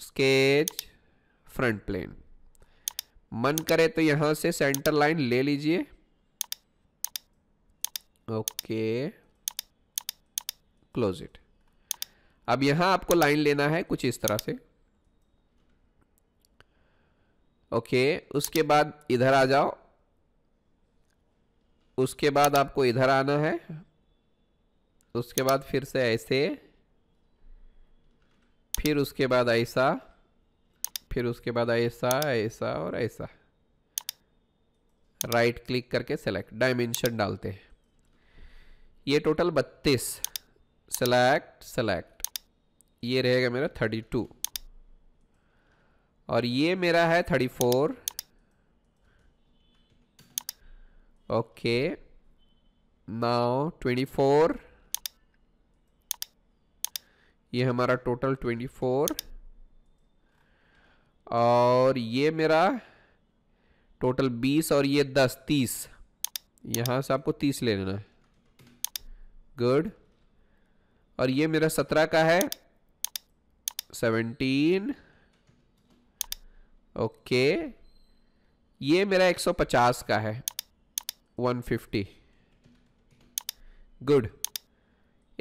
Speaker 1: स्केच फ्रंट प्लेन मन करे तो यहां से सेंटर लाइन ले लीजिए ओके क्लोज इट अब यहां आपको लाइन लेना है कुछ इस तरह से ओके उसके बाद इधर आ जाओ उसके बाद आपको इधर आना है उसके बाद फिर से ऐसे फिर उसके बाद ऐसा फिर उसके बाद ऐसा ऐसा और ऐसा राइट क्लिक करके सेलेक्ट डायमेंशन डालते हैं ये टोटल बत्तीस सेलेक्ट सेलेक्ट ये रहेगा मेरा थर्टी टू और ये मेरा है थर्टी फोर okay now 24 ये हमारा टोटल 24 और ये मेरा टोटल 20 और ये 10 30 यहाँ से आपको 30 ले लेना है गुड और ये मेरा 17 का है 17 ओके ये मेरा 150 का है 150 गुड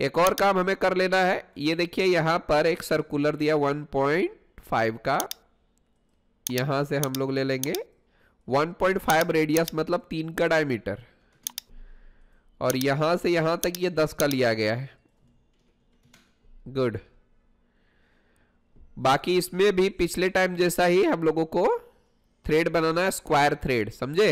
Speaker 1: एक और काम हमें कर लेना है ये देखिए यहां पर एक सर्कुलर दिया 1.5 का यहां से हम लोग ले लेंगे 1.5 रेडियस मतलब तीन का डायमीटर और यहां से यहां तक ये दस का लिया गया है गुड बाकी इसमें भी पिछले टाइम जैसा ही हम लोगों को थ्रेड बनाना है स्क्वायर थ्रेड समझे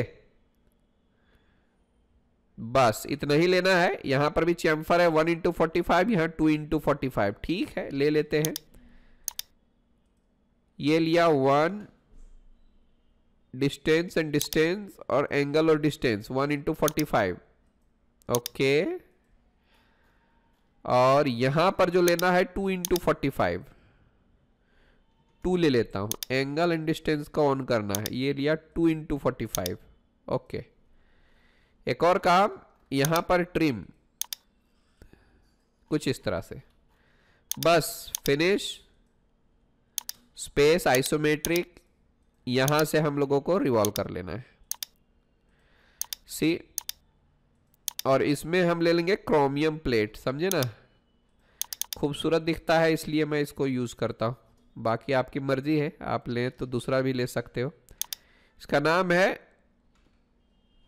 Speaker 1: बस इतना ही लेना है यहां पर भी चैम्फर है वन इंटू फोर्टी फाइव यहां टू इंटू फोर्टी फाइव ठीक है ले लेते हैं ये लिया वन डिस्टेंस एंड डिस्टेंस और एंगल और distance one into forty five okay और यहां पर जो लेना है two into forty five two ले लेता हूं एंगल एंड डिस्टेंस का ऑन करना है ये लिया two into forty five okay एक और काम यहाँ पर ट्रिम कुछ इस तरह से बस फिनिश स्पेस आइसोमेट्रिक यहाँ से हम लोगों को रिवॉल्व कर लेना है सी और इसमें हम ले लेंगे क्रोमियम प्लेट समझे ना खूबसूरत दिखता है इसलिए मैं इसको यूज़ करता हूँ बाकी आपकी मर्ज़ी है आप लें तो दूसरा भी ले सकते हो इसका नाम है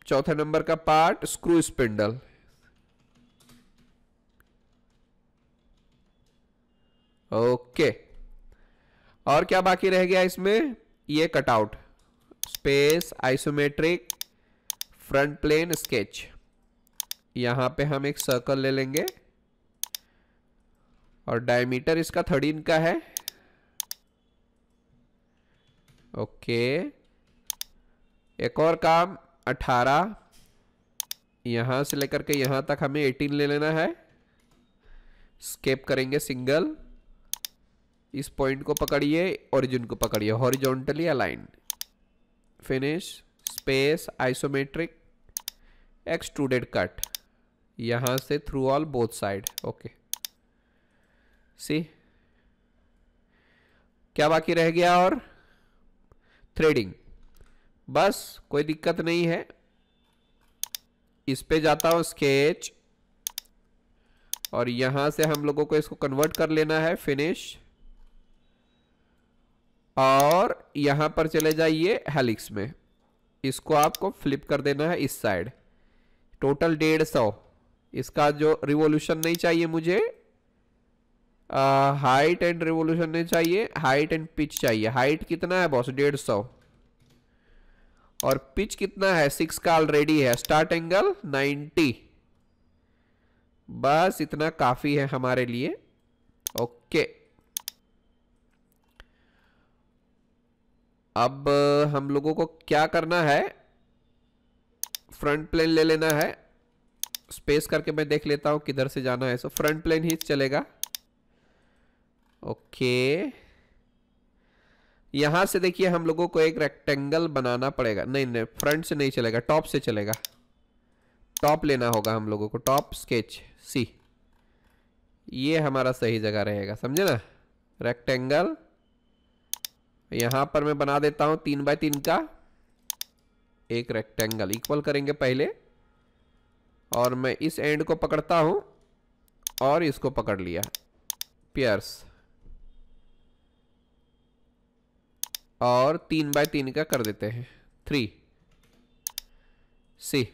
Speaker 1: चौथे नंबर का पार्ट स्क्रू स्पिंडल ओके और क्या बाकी रह गया इसमें ये cutout space isometric front plane sketch यहां पे हम एक सर्कल ले लेंगे और डायमीटर इसका थर्टीन का है ओके एक और काम अठारह यहां से लेकर के यहाँ तक हमें एटीन ले लेना है स्केप करेंगे सिंगल इस पॉइंट को पकड़िए ओरिजिन को पकड़िए horizontally align finish space isometric extruded cut यहाँ से through all both side okay see क्या बाकी रह गया और थ्रेडिंग बस कोई दिक्कत नहीं है इस पे जाता हूँ स्केच और यहाँ से हम लोगों को इसको कन्वर्ट कर लेना है फिनिश और यहाँ पर चले जाइए हेलिक्स में इसको आपको फ्लिप कर देना है इस साइड टोटल डेढ़ सौ इसका जो रिवॉल्यूशन नहीं चाहिए मुझे हाइट एंड रिवॉल्यूशन नहीं चाहिए हाइट एंड पिच चाहिए हाइट कितना है बॉस डेढ़ सौ और पिच कितना है सिक्स का ऑलरेडी है स्टार्ट एंगल 90 बस इतना काफी है हमारे लिए ओके अब हम लोगों को क्या करना है फ्रंट प्लेन ले लेना है स्पेस करके मैं देख लेता हूँ किधर से जाना है सो फ्रंट प्लेन ही चलेगा ओके okay. यहां से देखिए हम लोगों को एक रेक्टेंगल बनाना पड़ेगा नहीं नहीं फ्रंट से नहीं चलेगा टॉप से चलेगा टॉप लेना होगा हम लोगों को टॉप स्केच सी ये हमारा सही जगह रहेगा समझे ना रेक्टेंगल यहां पर मैं बना देता हूं तीन बाय तीन का एक रेक्टेंगल इक्वल करेंगे पहले और मैं इस एंड को पकड़ता हूं और इसको पकड़ लिया पियर्स और तीन बाय तीन का कर देते हैं three see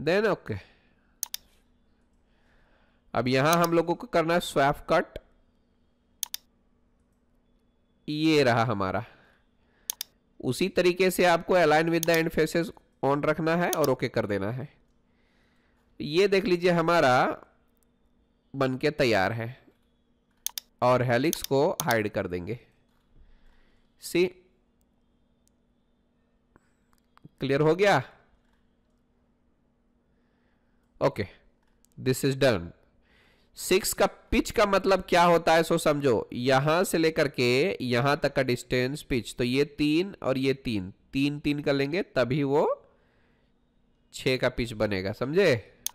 Speaker 1: then okay okay. अब यहां हम लोगों को करना है स्वैप कट ये रहा हमारा उसी तरीके से आपको align with the end faces on रखना है और ओके okay कर देना है ये देख लीजिए हमारा बनके तैयार है और हेलिक्स को हाइड कर देंगे सी क्लियर हो गया okay this is done six का पिच का मतलब क्या होता है सो समझो यहां से लेकर के यहां तक का डिस्टेंस पिच तो ये तीन और ये तीन तीन तीन कर लेंगे तभी वो छ का पिच बनेगा समझे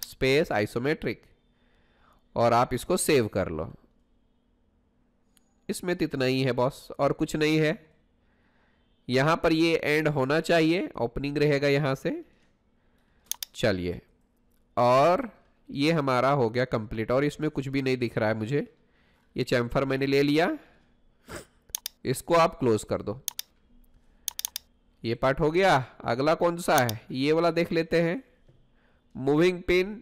Speaker 1: स्पेस आइसोमेट्रिक और आप इसको सेव कर लो इसमें तो इतना ही है बॉस और कुछ नहीं है यहाँ पर ये एंड होना चाहिए ओपनिंग रहेगा यहाँ से चलिए और ये हमारा हो गया कंप्लीट और इसमें कुछ भी नहीं दिख रहा है मुझे ये चैम्फर मैंने ले लिया इसको आप क्लोज कर दो ये पार्ट हो गया अगला कौन सा है ये वाला देख लेते हैं moving pin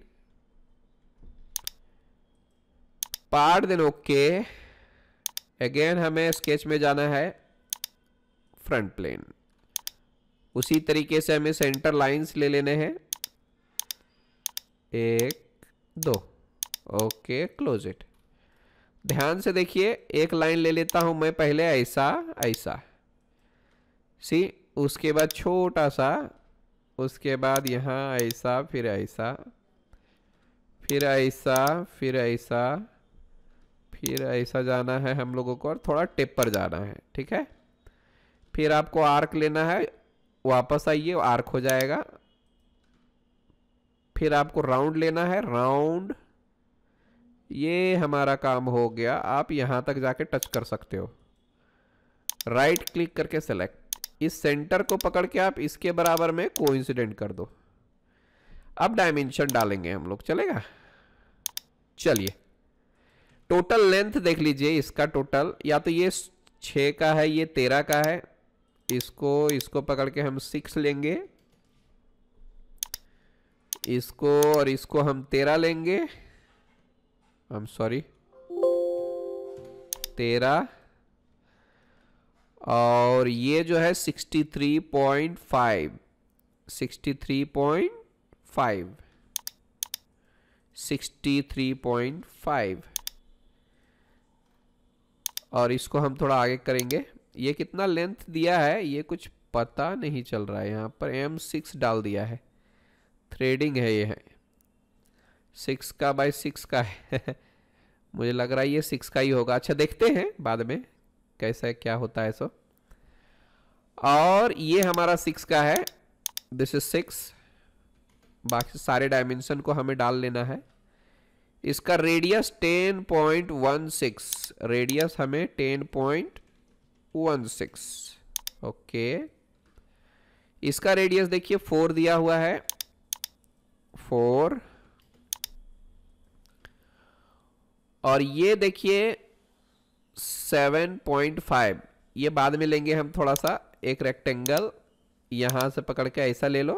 Speaker 1: part then okay okay. Again हमें स्केच में जाना है फ्रंट प्लेन उसी तरीके से हमें सेंटर लाइंस ले लेने हैं एक दो ओके क्लोज इट ध्यान से देखिए एक लाइन ले लेता हूं मैं पहले ऐसा ऐसा सी उसके बाद छोटा सा उसके बाद यहाँ ऐसा फिर ऐसा फिर ऐसा फिर ऐसा फिर ऐसा जाना है हम लोगों को और थोड़ा टिप पर जाना है ठीक है फिर आपको आर्क लेना है वापस आइए आर्क हो जाएगा फिर आपको राउंड लेना है राउंड ये हमारा काम हो गया आप यहाँ तक जाके टच कर सकते हो राइट क्लिक करके सेलेक्ट इस सेंटर को पकड़ के आप इसके बराबर में कोइंसिडेंट कर दो अब डायमेंशन डालेंगे हम लोग चलेगा चलिए टोटल लेंथ देख लीजिए इसका टोटल या तो ये छ का है ये तेरह का है इसको इसको पकड़ के हम सिक्स लेंगे इसको और इसको हम तेरह लेंगे आई एम सॉरी तेरह और ये जो है sixty three point five sixty three point five sixty three point five और इसको हम थोड़ा आगे करेंगे ये कितना लेंथ दिया है ये कुछ पता नहीं चल रहा है यहाँ पर एम सिक्स डाल दिया है थ्रेडिंग है ये है सिक्स का बाय सिक्स का है मुझे लग रहा है ये सिक्स का ही होगा अच्छा देखते हैं बाद में कैसा है क्या होता है सो और ये हमारा सिक्स का है दिस इज सिक्स बाकी सारे डायमेंशन को हमें डाल लेना है इसका रेडियस 10.16 रेडियस हमें 10.16 ओके इसका रेडियस देखिए फोर दिया हुआ है फोर और ये देखिए 7.5 ये बाद में लेंगे हम थोड़ा सा एक रेक्टेंगल यहां से पकड़ के ऐसा ले लो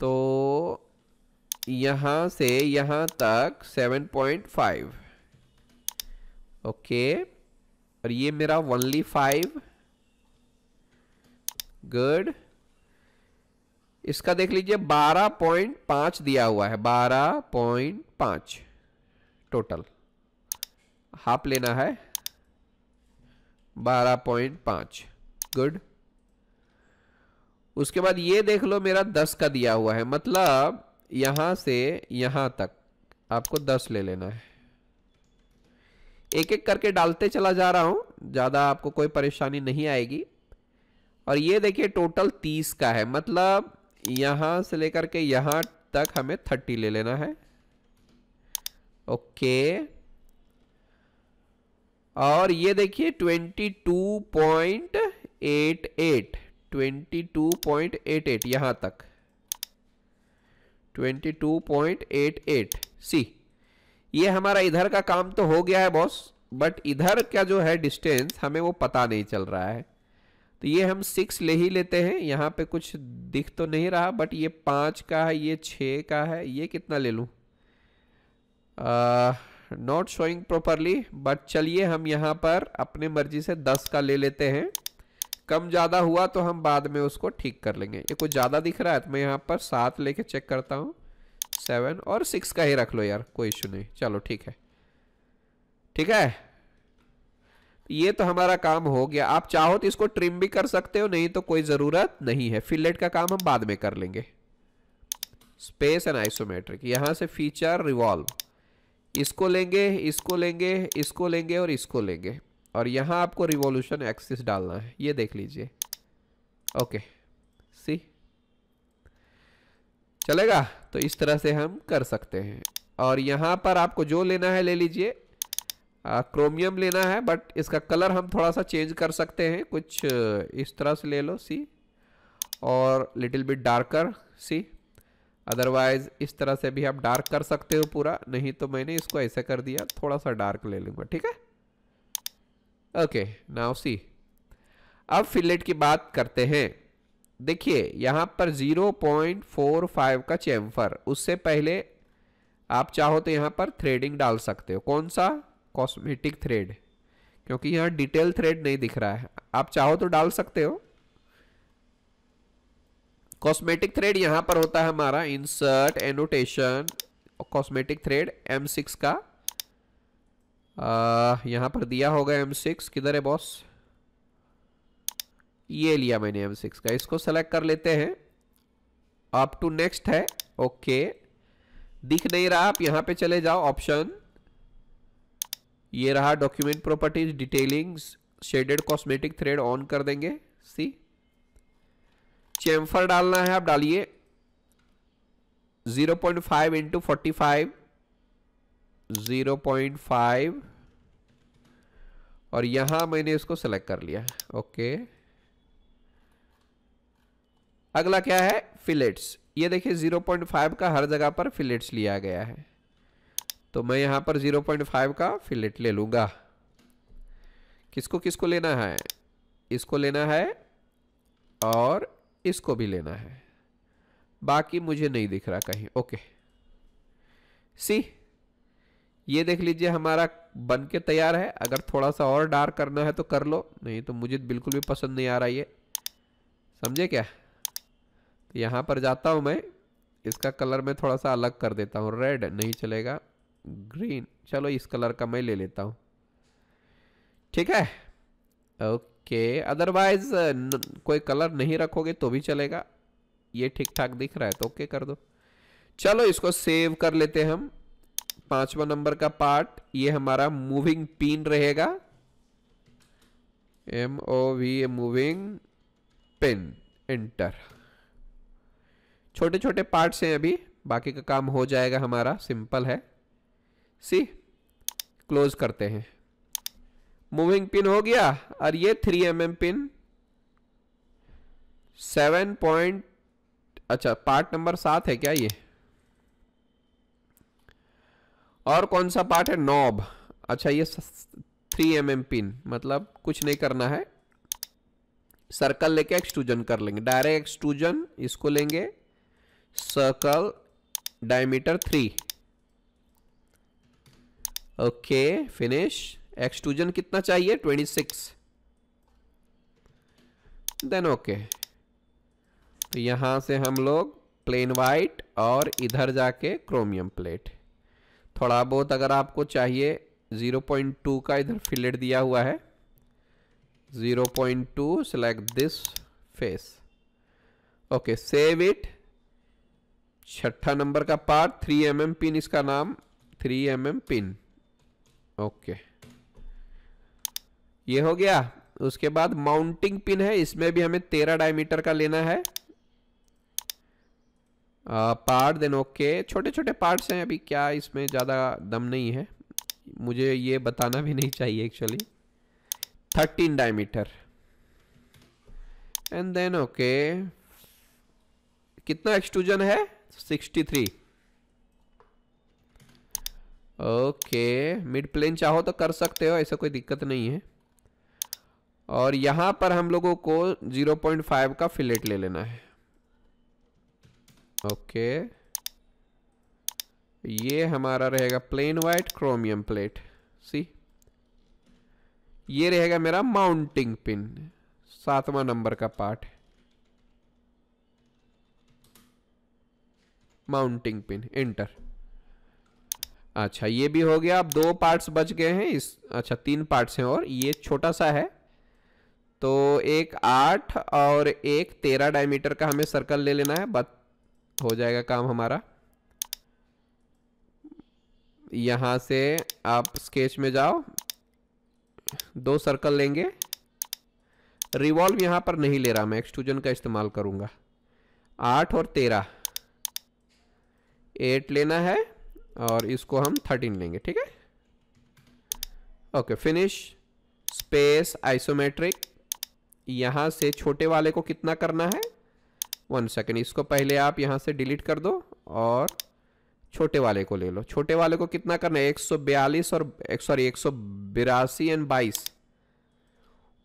Speaker 1: तो यहां से यहां तक 7.5 ओके और ये मेरा ओनली फाइव गुड इसका देख लीजिए 12.5 दिया हुआ है 12.5 टोटल हाफ लेना है 12.5 गुड उसके बाद ये देख लो मेरा 10 का दिया हुआ है मतलब यहाँ से यहाँ तक आपको दस ले लेना है एक एक करके डालते चला जा रहा हूँ ज़्यादा आपको कोई परेशानी नहीं आएगी और ये देखिए टोटल तीस का है मतलब यहां से लेकर के यहाँ तक हमें थर्टी ले लेना है ओके और ये देखिए twenty two point eight eight twenty two point eight eight यहाँ तक 22.88 सी ये हमारा इधर का काम तो हो गया है बॉस बट इधर का जो है डिस्टेंस हमें वो पता नहीं चल रहा है तो ये हम सिक्स ले ही लेते हैं यहाँ पे कुछ दिख तो नहीं रहा बट ये पाँच का है ये छः का है ये कितना ले लूँ नॉट शोइंग प्रॉपरली बट चलिए हम यहाँ पर अपने मर्जी से दस का ले लेते हैं कम ज़्यादा हुआ तो हम बाद में उसको ठीक कर लेंगे ये कुछ ज़्यादा दिख रहा है तो मैं यहाँ पर सात लेके चेक करता हूँ सेवन और सिक्स का ही रख लो यार कोई इशू नहीं चलो ठीक है ठीक है ये तो हमारा काम हो गया आप चाहो तो इसको ट्रिम भी कर सकते हो नहीं तो कोई ज़रूरत नहीं है फिलेट का काम हम बाद में कर लेंगे स्पेस एंड आइसोमेट्रिक यहाँ से फीचर रिवॉल्व इसको लेंगे इसको लेंगे इसको लेंगे और इसको लेंगे और यहाँ आपको रिवॉल्यूशन एक्सिस डालना है ये देख लीजिए ओके सी चलेगा तो इस तरह से हम कर सकते हैं और यहाँ पर आपको जो लेना है ले लीजिए क्रोमियम लेना है बट इसका कलर हम थोड़ा सा चेंज कर सकते हैं कुछ इस तरह से ले लो सी और little bit darker see otherwise इस तरह से भी आप डार्क कर सकते हो पूरा नहीं तो मैंने इसको ऐसे कर दिया थोड़ा सा डार्क ले लूँगा ठीक है ओके नाउ सी अब फिलेट की बात करते हैं देखिए यहाँ पर 0.45 का चैम्फर उससे पहले आप चाहो तो यहाँ पर थ्रेडिंग डाल सकते हो कौन सा कॉस्मेटिक थ्रेड क्योंकि यहाँ डिटेल थ्रेड नहीं दिख रहा है आप चाहो तो डाल सकते हो कॉस्मेटिक थ्रेड यहाँ पर होता है हमारा insert annotation cosmetic thread M6 का यहाँ पर दिया होगा एम सिक्स किधर है बॉस ये लिया मैंने एम सिक्स का इसको सेलेक्ट कर लेते हैं अप टू नेक्स्ट है ओके दिख नहीं रहा आप यहाँ पे चले जाओ ऑप्शन ये रहा document properties detailings shaded cosmetic thread on कर देंगे सी चैम्फर डालना है आप डालिए 0.5 point five into forty five zero point five और यहां मैंने इसको सेलेक्ट कर लिया ओके अगला क्या है फिलेट्स ये देखिए ज़ीरो पॉइंट फाइव का हर जगह पर फिलेट्स लिया गया है तो मैं यहां पर ज़ीरो पॉइंट फाइव का फिलेट ले लूंगा किसको किसको लेना है इसको लेना है और इसको भी लेना है बाकी मुझे नहीं दिख रहा कहीं ओके सी ये देख लीजिए हमारा बन के तैयार है अगर थोड़ा सा और डार्क करना है तो कर लो नहीं तो मुझे बिल्कुल भी पसंद नहीं आ रहा ये समझे क्या तो यहाँ पर जाता हूँ मैं इसका कलर मैं थोड़ा सा अलग कर देता हूँ रेड नहीं चलेगा ग्रीन चलो इस कलर का मैं ले लेता हूँ ठीक है ओके अदरवाइज कोई कलर नहीं रखोगे तो भी चलेगा ये ठीक ठाक दिख रहा है तो ओके कर दो चलो इसको सेव कर लेते हैं हम पांचवा नंबर का पार्ट ये हमारा मूविंग पिन रहेगा M O V moving pin enter छोटे छोटे पार्ट्स हैं अभी बाकी का काम हो जाएगा हमारा सिंपल है सी क्लोज करते हैं मूविंग पिन हो गया और ये three M M pin seven point अच्छा पार्ट नंबर सात है क्या ये और कौन सा पार्ट है नॉब अच्छा ये थ्री एम एम पिन मतलब कुछ नहीं करना है सर्कल लेके एक्सट्रूजन कर लेंगे डायरेक्ट एक्सट्रूजन इसको लेंगे circle diameter three okay finish extrusion कितना चाहिए ट्वेंटी सिक्स देन ओके तो यहां से हम लोग प्लेन वाइट और इधर जाके क्रोमियम प्लेट थोड़ा बहुत अगर आपको चाहिए 0.2 का इधर फिलेट दिया हुआ है 0.2 select this face okay save it छठा नंबर का part three M mm pin इसका नाम three M mm pin okay ये हो गया उसके बाद माउंटिंग पिन है इसमें भी हमें तेरह डायमीटर का लेना है पार्ट देन ओके छोटे छोटे पार्ट्स हैं अभी क्या इसमें ज़्यादा दम नहीं है मुझे ये बताना भी नहीं चाहिए actually thirteen diameter and then okay कितना एक्सट्रूजन है sixty three okay mid plane चाहो तो कर सकते हो ऐसा कोई दिक्कत नहीं है और यहाँ पर हम लोगों को 0.5 का फिलेट ले लेना है ओके ये हमारा रहेगा plane white chromium plate see ये रहेगा मेरा माउंटिंग पिन सातवां नंबर का पार्ट माउंटिंग पिन एंटर अच्छा ये भी हो गया अब दो पार्ट्स बच गए हैं इस अच्छा तीन पार्ट्स हैं और ये छोटा सा है तो एक आठ और एक तेरह डायमीटर का हमें सर्कल ले लेना है बत हो जाएगा काम हमारा यहाँ से आप स्केच में जाओ दो सर्कल लेंगे रिवॉल्व यहाँ पर नहीं ले रहा मैं एक्सट्रूजन का इस्तेमाल करूँगा आठ और तेरह एट लेना है और इसको हम थर्टीन लेंगे ठीक है ओके फिनिश स्पेस आइसोमेट्रिक यहाँ से छोटे वाले को कितना करना है वन सेकेंड इसको पहले आप यहाँ से डिलीट कर दो और छोटे वाले को ले लो छोटे वाले को कितना करना है एक सौ बयालीस और एक सॉरी एक सौ बिरासी एंड बाईस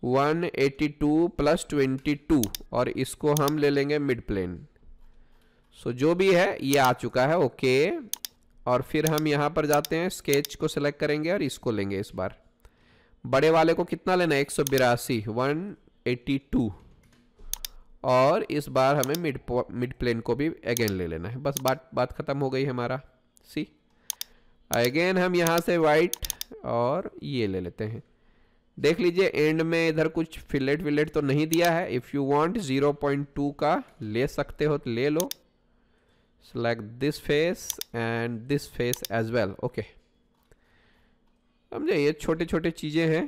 Speaker 1: one eighty two plus twenty two और इसको हम ले लेंगे मिड प्लेन सो जो भी है ये आ चुका है ओके और फिर हम यहाँ पर जाते हैं स्केच को सिलेक्ट करेंगे और इसको लेंगे इस बार बड़े वाले को कितना लेना है एक सौ बिरासी वन एटी टू और इस बार हमें मिड मिड प्लेन को भी अगेन ले लेना है बस बात बात ख़त्म हो गई हमारा सी अगेन हम यहाँ से वाइट और ये ले लेते हैं देख लीजिए एंड में इधर कुछ फिलेट विलेट तो नहीं दिया है इफ़ यू वांट 0.2 का ले सकते हो तो ले लो select this face and this face as well okay समझे ये छोटे छोटे चीज़ें हैं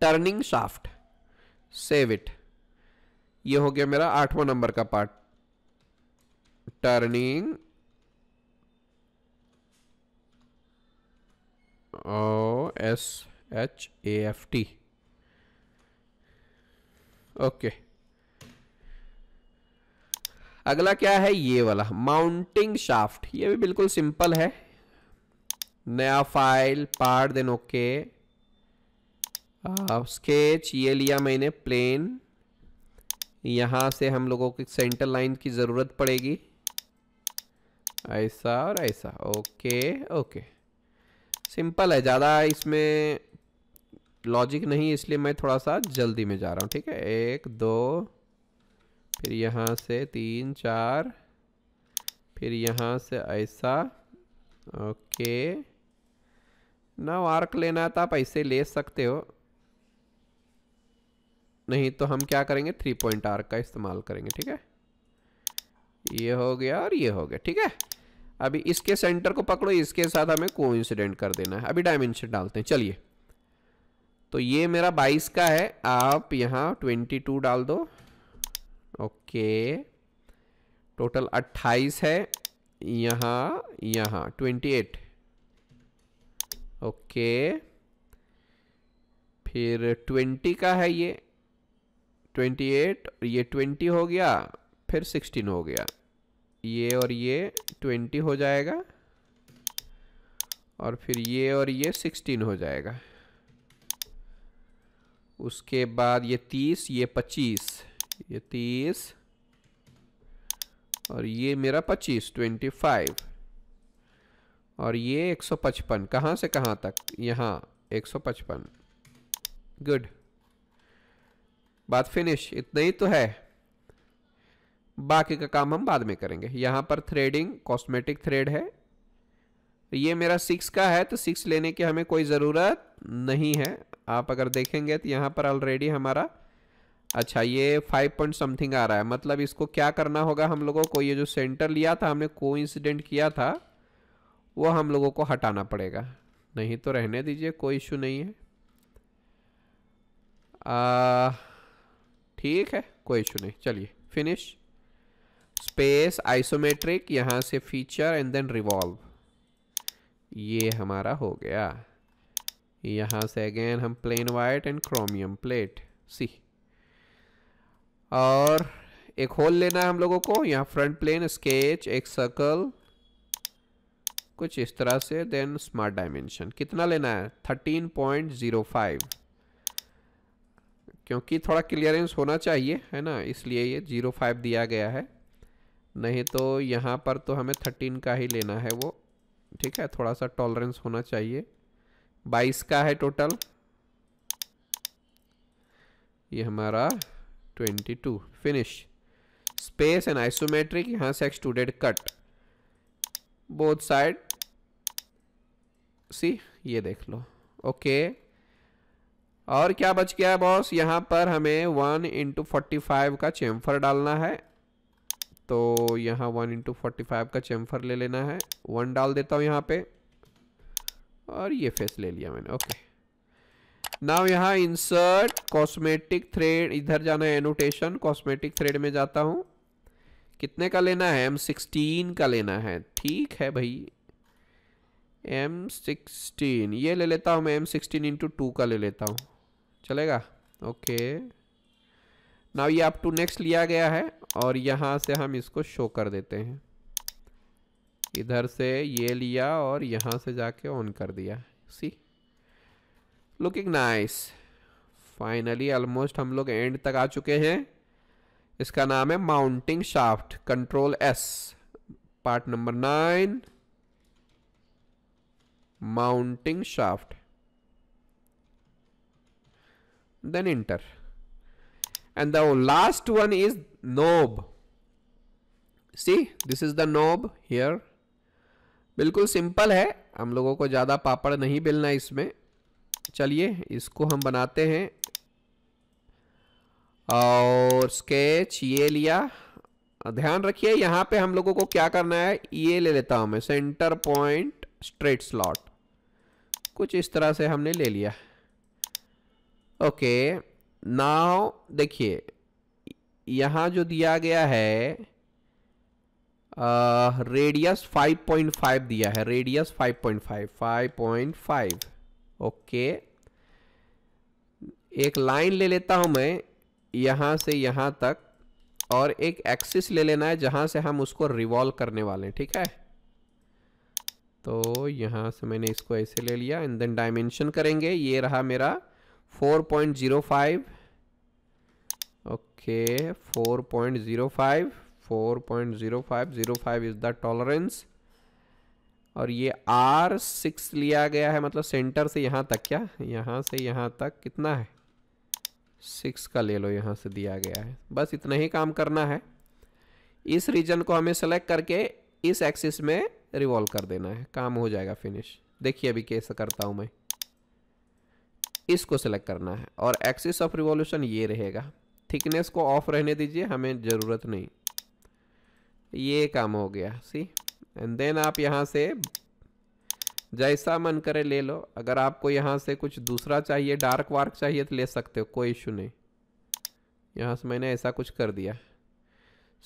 Speaker 1: टर्निंग शाफ्ट सेव इट ये हो गया मेरा आठवां नंबर का part turning O S H A F T okay अगला क्या है ये वाला माउंटिंग शाफ्ट ये भी बिल्कुल सिंपल है नया file part then okay sketch ये लिया मैंने प्लेन यहाँ से हम लोगों को सेंटर लाइन की ज़रूरत पड़ेगी ऐसा और ऐसा ओके ओके सिंपल है ज़्यादा इसमें लॉजिक नहीं इसलिए मैं थोड़ा सा जल्दी में जा रहा हूँ ठीक है एक दो फिर यहाँ से तीन चार फिर यहाँ से ऐसा ओके ना आर्क लेना था तो आप ऐसे ले सकते हो नहीं तो हम क्या करेंगे थ्री पॉइंट आर का इस्तेमाल करेंगे ठीक है ये हो गया और ये हो गया ठीक है अभी इसके सेंटर को पकड़ो इसके साथ हमें कोइंसिडेंट कर देना है अभी डायमेंशन डालते हैं चलिए तो ये मेरा 22 का है आप यहाँ 22 डाल दो ओके टोटल 28 है यहाँ यहाँ 28 ओके फिर 20 का है ये ट्वेंटी एट ये ट्वेंटी हो गया फिर सिक्सटीन हो गया ये और ये ट्वेंटी हो जाएगा और फिर ये और ये सिक्सटीन हो जाएगा उसके बाद ये तीस ये पच्चीस ये तीस और ये मेरा पच्चीस ट्वेंटी फाइव और ये एक सौ पचपन कहाँ से कहाँ तक यहाँ एक सौ पचपन गुड बात फिनिश इतना ही तो है बाकी का काम हम बाद में करेंगे यहाँ पर थ्रेडिंग कॉस्मेटिक थ्रेड है ये मेरा सिक्स का है तो सिक्स लेने की हमें कोई ज़रूरत नहीं है आप अगर देखेंगे तो यहाँ पर ऑलरेडी हमारा अच्छा ये फाइव पॉइंट समथिंग आ रहा है मतलब इसको क्या करना होगा हम लोगों को ये जो सेंटर लिया था हमने को इंसिडेंट किया था वो हम लोगों को हटाना पड़ेगा नहीं तो रहने दीजिए कोई इशू नहीं है आ, ठीक है कोई इशू नहीं चलिए फिनिश स्पेस आइसोमेट्रिक यहाँ से फीचर एंड देन रिवॉल्व ये हमारा हो गया यहाँ से अगेन हम plane white and chromium plate see और एक होल लेना है हम लोगों को यहाँ फ्रंट प्लेन स्केच एक सर्कल कुछ इस तरह से देन स्मार्ट डायमेंशन कितना लेना है थर्टीन पॉइंट जीरो फाइव क्योंकि थोड़ा क्लियरेंस होना चाहिए है ना इसलिए ये ज़ीरो फाइव दिया गया है नहीं तो यहाँ पर तो हमें थर्टीन का ही लेना है वो ठीक है थोड़ा सा टॉलरेंस होना चाहिए बाईस का है टोटल ये हमारा twenty two finish space and isometric यहाँ से extruded cut both side see ये देख लो ओके okay. और क्या बच गया बॉस यहाँ पर हमें वन इंटू फोर्टी फाइव का चैम्फर डालना है तो यहाँ वन इंटू फोर्टी फाइव का चैम्फर ले लेना है वन डाल देता हूँ यहाँ पे और ये फेस ले लिया मैंने ओके नाव यहाँ इंसर्ट कॉस्मेटिक थ्रेड इधर जाना है एनोटेशन कॉस्मेटिक थ्रेड में जाता हूँ कितने का लेना है एम सिक्सटीन का लेना है ठीक है भाई एम सिक्सटीन ये ले लेता हूँ मैं एम सिक्सटीन इंटू टू का ले लेता हूँ चलेगा ओके नाउ ये अप टू नेक्स्ट लिया गया है और यहाँ से हम इसको शो कर देते हैं इधर से ये लिया और यहाँ से जाके ऑन कर दिया see looking nice finally almost हम लोग एंड तक आ चुके हैं इसका नाम है mounting shaft control S part number nine mounting shaft then enter and the last one is knob see this is the knob here बिल्कुल सिंपल है हम लोगों को ज़्यादा पापड़ नहीं बेलना इसमें चलिए इसको हम बनाते हैं और स्केच ये लिया ध्यान रखिए यहाँ पे हम लोगों को क्या करना है ये ले लेता हूँ मैं सेंटर पॉइंट स्ट्रेट स्लॉट कुछ इस तरह से हमने ले लिया है ओके नाव देखिए यहाँ जो दिया गया है रेडियस फाइव पॉइंट फाइव दिया है radius five point five five point five okay एक लाइन ले लेता हूँ मैं यहाँ से यहाँ तक और एक एक्सिस ले लेना है जहाँ से हम उसको रिवॉल्व करने वाले हैं ठीक है तो यहाँ से मैंने इसको ऐसे ले लिया एंड देन डायमेंशन करेंगे ये रहा मेरा four point zero five okay 4.05 4.05 05 is the tolerance और ये R6 सिक्स लिया गया है मतलब सेंटर से यहाँ तक क्या यहाँ से यहाँ तक कितना है सिक्स का ले लो यहाँ से दिया गया है बस इतना ही काम करना है इस रीजन को हमें सेलेक्ट करके इस एक्सिस में रिवॉल्व कर देना है काम हो जाएगा फिनिश देखिए अभी कैसे करता हूँ मैं इसको सेलेक्ट करना है और एक्सिस ऑफ रिवॉल्यूशन ये रहेगा थिकनेस को ऑफ रहने दीजिए हमें ज़रूरत नहीं ये काम हो गया सी एंड देन आप यहाँ से जैसा मन करे ले लो अगर आपको यहाँ से कुछ दूसरा चाहिए डार्क वार्क चाहिए तो ले सकते हो कोई इशू नहीं यहाँ से मैंने ऐसा कुछ कर दिया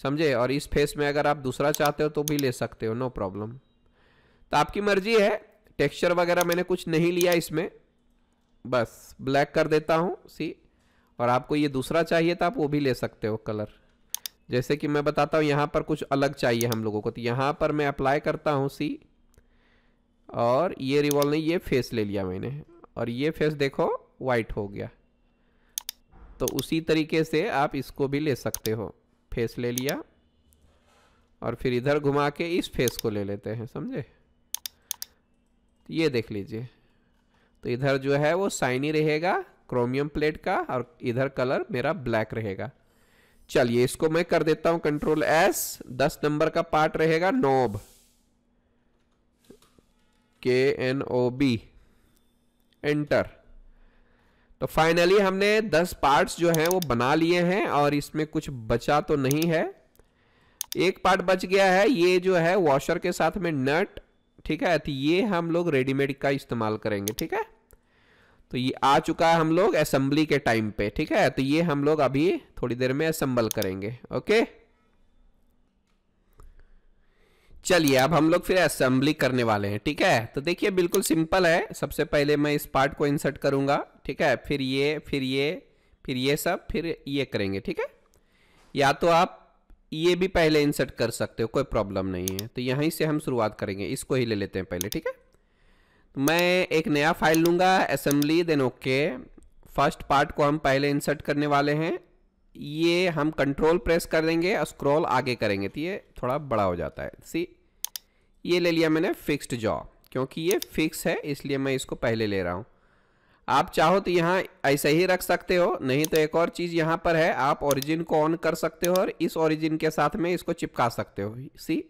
Speaker 1: समझे और इस फेस में अगर आप दूसरा चाहते हो तो भी ले सकते हो नो प्रॉब्लम तो आपकी मर्जी है टेक्सचर वगैरह मैंने कुछ नहीं लिया इसमें बस ब्लैक कर देता हूँ सी और आपको ये दूसरा चाहिए था आप वो भी ले सकते हो कलर जैसे कि मैं बताता हूँ यहाँ पर कुछ अलग चाहिए हम लोगों को तो यहाँ पर मैं अप्लाई करता हूँ सी और ये रिवॉल्व नहीं ये फेस ले लिया मैंने और ये फेस देखो वाइट हो गया तो उसी तरीके से आप इसको भी ले सकते हो फेस ले लिया और फिर इधर घुमा के इस फेस को ले लेते हैं समझे तो ये देख लीजिए तो इधर जो है वो साइनी रहेगा क्रोमियम प्लेट का और इधर कलर मेरा ब्लैक रहेगा चलिए इसको मैं कर देता हूं कंट्रोल एस दस नंबर का पार्ट रहेगा knob K N O B enter तो फाइनली हमने दस पार्ट्स जो हैं वो बना लिए हैं और इसमें कुछ बचा तो नहीं है एक पार्ट बच गया है ये जो है वॉशर के साथ में नट ठीक है तो ये हम लोग रेडीमेड का इस्तेमाल करेंगे ठीक है तो ये आ चुका है हम लोग असेंबली के टाइम पे ठीक है तो ये हम लोग अभी थोड़ी देर में असेंबल करेंगे ओके चलिए अब हम लोग फिर असेंबली करने वाले हैं ठीक है तो देखिए बिल्कुल सिंपल है सबसे पहले मैं इस पार्ट को इंसर्ट करूंगा ठीक है फिर ये फिर ये फिर ये सब फिर ये करेंगे ठीक है या तो आप ये भी पहले इंसर्ट कर सकते हो कोई प्रॉब्लम नहीं है तो यहीं से हम शुरुआत करेंगे इसको ही ले लेते हैं पहले ठीक है मैं एक नया फाइल लूँगा assembly then okay first part को हम पहले इंसर्ट करने वाले हैं ये हम कंट्रोल प्रेस कर देंगे और स्क्रॉल आगे करेंगे तो ये थोड़ा बड़ा हो जाता है सी ये ले लिया मैंने फिक्स्ड जॉ क्योंकि ये फिक्स है इसलिए मैं इसको पहले ले रहा हूँ आप चाहो तो यहाँ ऐसे ही रख सकते हो नहीं तो एक और चीज़ यहाँ पर है आप ओरिजिन को ऑन कर सकते हो और इस ओरिजिन के साथ में इसको चिपका सकते हो सी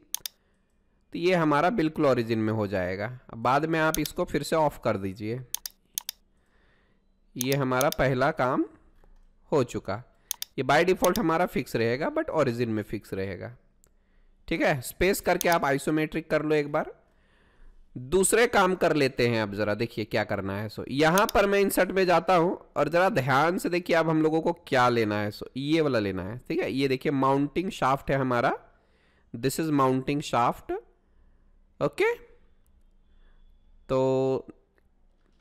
Speaker 1: तो ये हमारा बिल्कुल ओरिजिन में हो जाएगा अब बाद में आप इसको फिर से ऑफ कर दीजिए ये हमारा पहला काम हो चुका ये बाय डिफ़ॉल्ट हमारा फिक्स रहेगा बट ओरिजिन में फिक्स रहेगा ठीक है स्पेस करके आप आइसोमेट्रिक कर लो एक बार दूसरे काम कर लेते हैं अब ज़रा देखिए क्या करना है सो यहां पर मैं इंसर्ट में जाता हूं और ज़रा ध्यान से देखिए अब हम लोगों को क्या लेना है सो ये वाला लेना है ठीक है ये देखिए माउंटिंग शाफ्ट है हमारा this is mounting shaft okay तो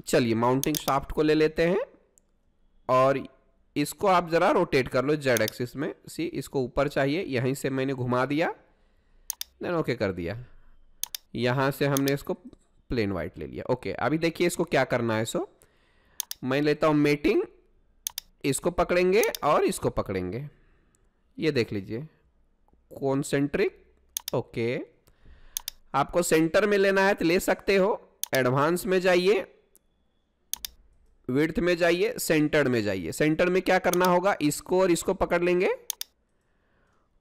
Speaker 1: चलिए माउंटिंग शाफ्ट को ले लेते हैं और इसको आप ज़रा रोटेट कर लो जेड एक्सिस में सी इसको ऊपर चाहिए यहीं से मैंने घुमा दिया देन ओके कर दिया यहाँ से हमने इसको प्लेन वाइट ले लिया ओके अभी देखिए इसको क्या करना है सो मैं लेता हूँ मेटिंग इसको पकड़ेंगे और इसको पकड़ेंगे ये देख लीजिए कॉन्सेंट्रिक ओके आपको सेंटर में लेना है तो ले सकते हो एडवांस में जाइए विर्थ में जाइए सेंटर में जाइए सेंटर में क्या करना होगा इसको और इसको पकड़ लेंगे